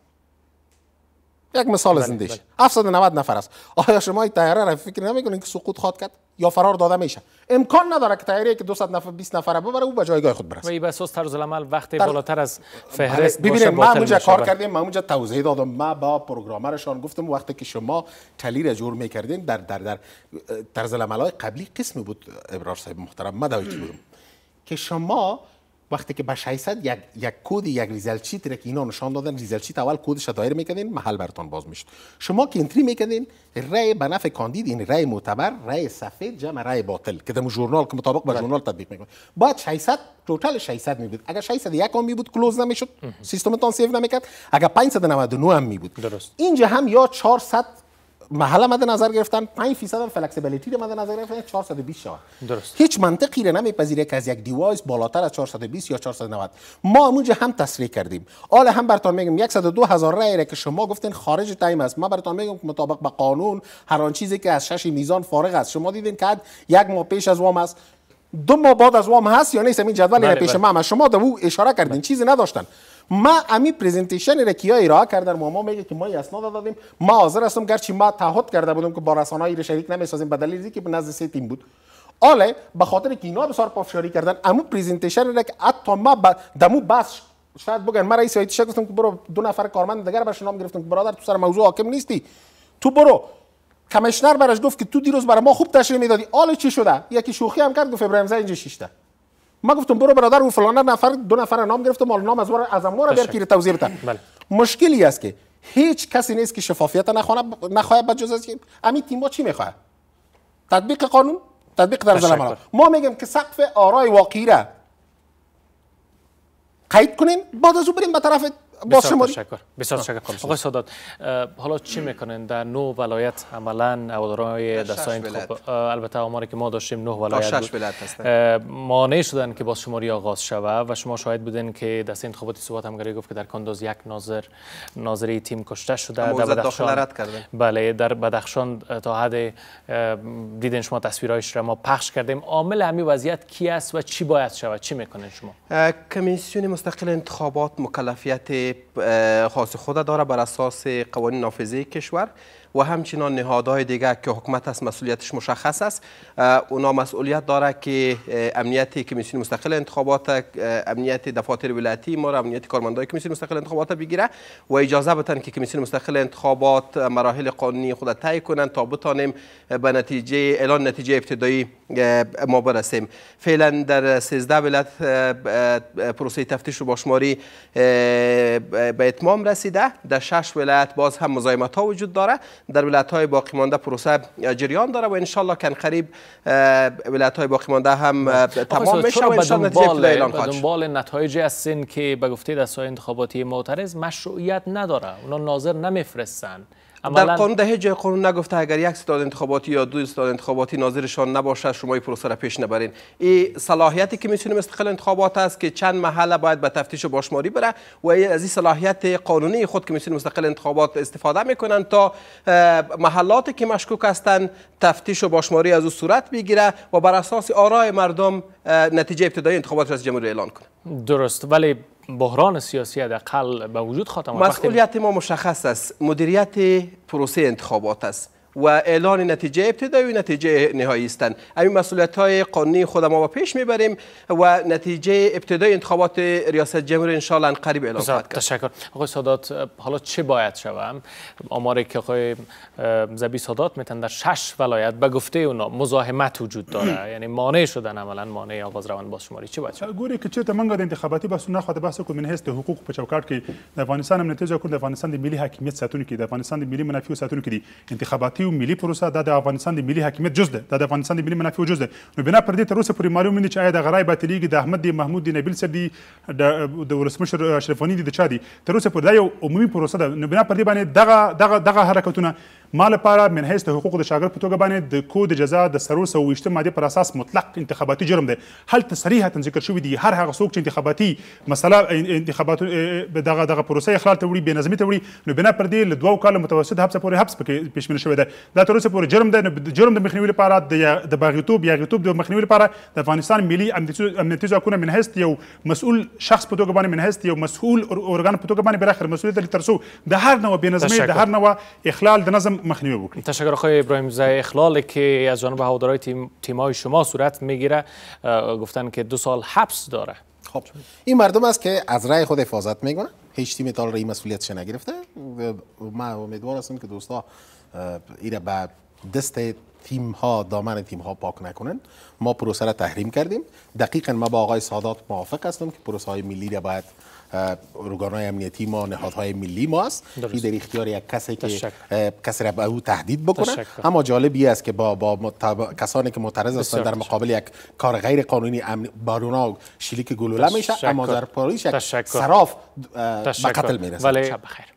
یک مثال بله، زندگیش 790 بله. نفر است آیا شما این تیاره را فکر نمیکنین که سقوط خواهد کرد یا فرار داده میشه امکان نداره که تایری که 200 نفر 20 نفره ببره او به جایگاه خود برسه و بس اساس طرز عمل وقت در... بالاتر از بله، فهرست ببینید ما اونجا کار کردیم ما اونجا توضیح دادم ما با پروگرامرشان گفتم وقتی که شما تلیر جور میکردین در در در طرز العمل قبلی قسم بود ابرار صاحب محترم ما دوی بودم که شما وقتی که به 600 یک یک کد یک ریزل شیت که اینا نشان دادن ریزل تا اول کدش دایر میکردین محل براتون باز میشد شما که انتری میکردین رای به نفع کاندید این یعنی رای معتبر رای سفید جمع رای باطل که در ژورنال که مطابق با بله. ژورنال تطبیق میکنه باید 600 توتال 600 می اگر 601 هم می بود کلوز نمیشد تان سیو نمیکرد اگر 599 هم می درست اینجا هم یا 400 محل مد نظر گرفتن 5 فیصد هم فلکسیبیلیتی رو مد نظر گرفتن 420 شود درست هیچ منطقی رو نمیپذیره که از یک دیوایس بالاتر از 420 یا 490 ما اونجا هم تصریح کردیم حالا هم براتون میگم 102 هزار رای که شما گفتین خارج تایم است ما براتون میگم که مطابق با قانون هر آن چیزی که از شش میزان فارغ است شما دیدین که یک ماه پیش از وام است دو ماه بعد از وام هست یا نیست این جدول بله، پیش بله. ما شما دو اشاره کردین بله. چیزی نداشتن ما امی پریزنتیشن را کیا ارائه کرد در میگه که ما اسناد دادیم ما حاضر هستم گرچه ما تعهد کرده بودم که با ایر شریک نمیسازیم به دلیلی که به نزد سه تیم بود آله به خاطر که اینا بسار پافشاری کردن امو پریزنتیشن را که حتی ما دمو بس شاید بگن ما رئیس تشک گفتم که برو دو نفر کارمند دیگر برش نام گرفتم که برادر تو سر موضوع حاکم نیستی تو برو کمشنر برش گفت که تو دیروز برای ما خوب تشریح میدادی آله چی شده یکی شوخی هم کرد گفت ابراهیم زنجی شیشته ما گفتم برو برادر اون فلان نفر دو نفر نام گرفتم مال نام از ور از ما بیار که توضیح بده بله. مشکلی است که هیچ کسی نیست که شفافیت نخواهد نخواهد جز از امی تیم چی میخواد تطبیق قانون تطبیق در ما میگم که سقف آرای واقعی را قید کنیم بعد از او بریم به طرف بسیار شما تشکر بسیار تشکر آقای سادات حالا چی میکنین در نو ولایت عملا هوادارهای دستای خوب. البته آماری که ما داشتیم نه ولایت بود مانع شدن که باز شماری آغاز شوه و شما شاید بودین که دست انتخاباتی صحبت همگری گفت که در کندوز یک ناظر ناظری تیم کشته شده در بدخشان بله در بدخشان تا حد دیدن شما تصویرایش را ما پخش کردیم عامل همین وضعیت کی است و چی باید شود چی میکنین شما کمیسیون مستقل انتخابات مکلفیت خاص خود داره بر اساس قوانین نافذه کشور و همچنان نهادهای دیگه که حکمت از مسئولیتش مشخص است اونا مسئولیت داره که امنیت کمیسیون مستقل انتخابات امنیت دفاتر ولایتی ما را امنیت کارمندای کمیسیون مستقل انتخابات بگیره و اجازه بدن که کمیسیون مستقل انتخابات مراحل قانونی خود طی کنند تا بتانیم به نتیجه اعلان نتیجه ابتدایی ما برسیم فعلا در 13 ولایت پروسه تفتیش و باشماری به اتمام رسیده در 6 ولایت باز هم مزایمت ها وجود داره در ولایت های باقی مانده پروسه جریان داره و انشالله کن قریب ولایت های باقی مانده هم تمام میشه و انشالله نتیجه اعلان دنبال نتایج هستین که به گفته دستای انتخاباتی معترض مشروعیت نداره اونا ناظر نمیفرستن در قانون ده جای قانون نگفته اگر یک ستاد انتخاباتی یا دو ستاد انتخاباتی ناظرشان نباشه شما این پروسه را پیش نبرین این صلاحیت که مستقل انتخابات است که چند محله باید به تفتیش و باشماری بره و از این صلاحیت قانونی خود که مستقل انتخابات استفاده میکنن تا محلاتی که مشکوک هستند تفتیش و باشماری از او صورت بگیره و بر اساس آرای مردم نتیجه ابتدایی انتخابات از جمهوری اعلان کنه درست ولی بحران سیاسی حداقل به وجود خاتم مسئولیت ما مشخص است مدیریت پروسه انتخابات است و اعلان نتیجه ابتدایی و نتیجه نهایی است. همین مسئولیت های قانونی خود ما پیش میبریم و نتیجه ابتدای انتخابات ریاست جمهوری ان ان قریب اعلام خواهد کرد تشکر آقای سادات حالا چه باید شوم آماری که آقای زبی سادات میتن در شش ولایت به گفته اونا مزاحمت وجود داره یعنی مانع شدن عملا مانع آغاز روند شماری چه باید گوری که چه تمنگ انتخاباتی بس نه خود بس کو من هست حقوق په چوکاټ کې د افغانستان نتیجه کو د افغانستان د ملی حاکمیت ساتونکو د افغانستان د ملی ساتونی ساتونکو انتخابات منافع او ملي پروسه دا د افغانستان د ملي حاکمیت جز ده دا د افغانستان د ملي منافع جز ده نو بنا پر دې تر اوسه پورې معلوم نه چې آیا د غرای باطلیږي د احمد دی محمود دی نبیل سر دی د ولسمشر اشرف غني دی د چا دی تر اوسه پورې دا یو عمومي پروسه ده نو بنا پر دې باندې دغه دغه دغه حرکتونه ما لپاره من حیث د حقوقو د شاګرد په توګه باندې د کود جزا د سرور سو وشته ماده پر اساس مطلق انتخاباتي جرم دی هلته صریحا ذکر شوی دی هر هغه څوک چې انتخاباتي مسله انتخاباتو دغه دغه پروسه خلال ته وړي بې نظمي ته وړي نو بنا پر دې له دوو کالو متوسط حبس پورې حبس پکې پېشمنه شوی دی دا تر اوسه پورې جرم ده د جرم د مخنیوي لپاره د باغیتوب یا غیتوب د مخنیوي لپاره د افغانستان ملي امنیتي ځواکونه منحست یو مسؤل شخص په توګه باندې منحست یو مسؤل اورګان په توګه باندې براخره مسؤلیت لري ترسو د هر نوع بنظمۍ د هر نوع اخلال د نظم مخنیوی بکنید تشکر آقای ابراهیم زای اخلالی که از جانب هوادارهای تیم تیمای شما صورت میگیره گفتن که دو سال حبس داره خب این مردم است که از رأی خود حفاظت میکنن هیچ تیم ایتال را این مسئولیتش نگرفته ما امیدوار هستیم که دوستا ایره به دست تیم ها دامن تیم ها پاک نکنن ما پروسه را تحریم کردیم دقیقا ما با آقای سادات موافق هستم که پروسه های ملی را باید های امنیتی ما نهادهای ملی ما است این در اختیار یک کسی که کسی را به او تهدید بکنه اما جالب است که با, با کسانی که معترض هستند در مقابل یک کار غیر قانونی امن... بارونا شلیک گلوله میشه اما در پاریس یک سراف به قتل میرسه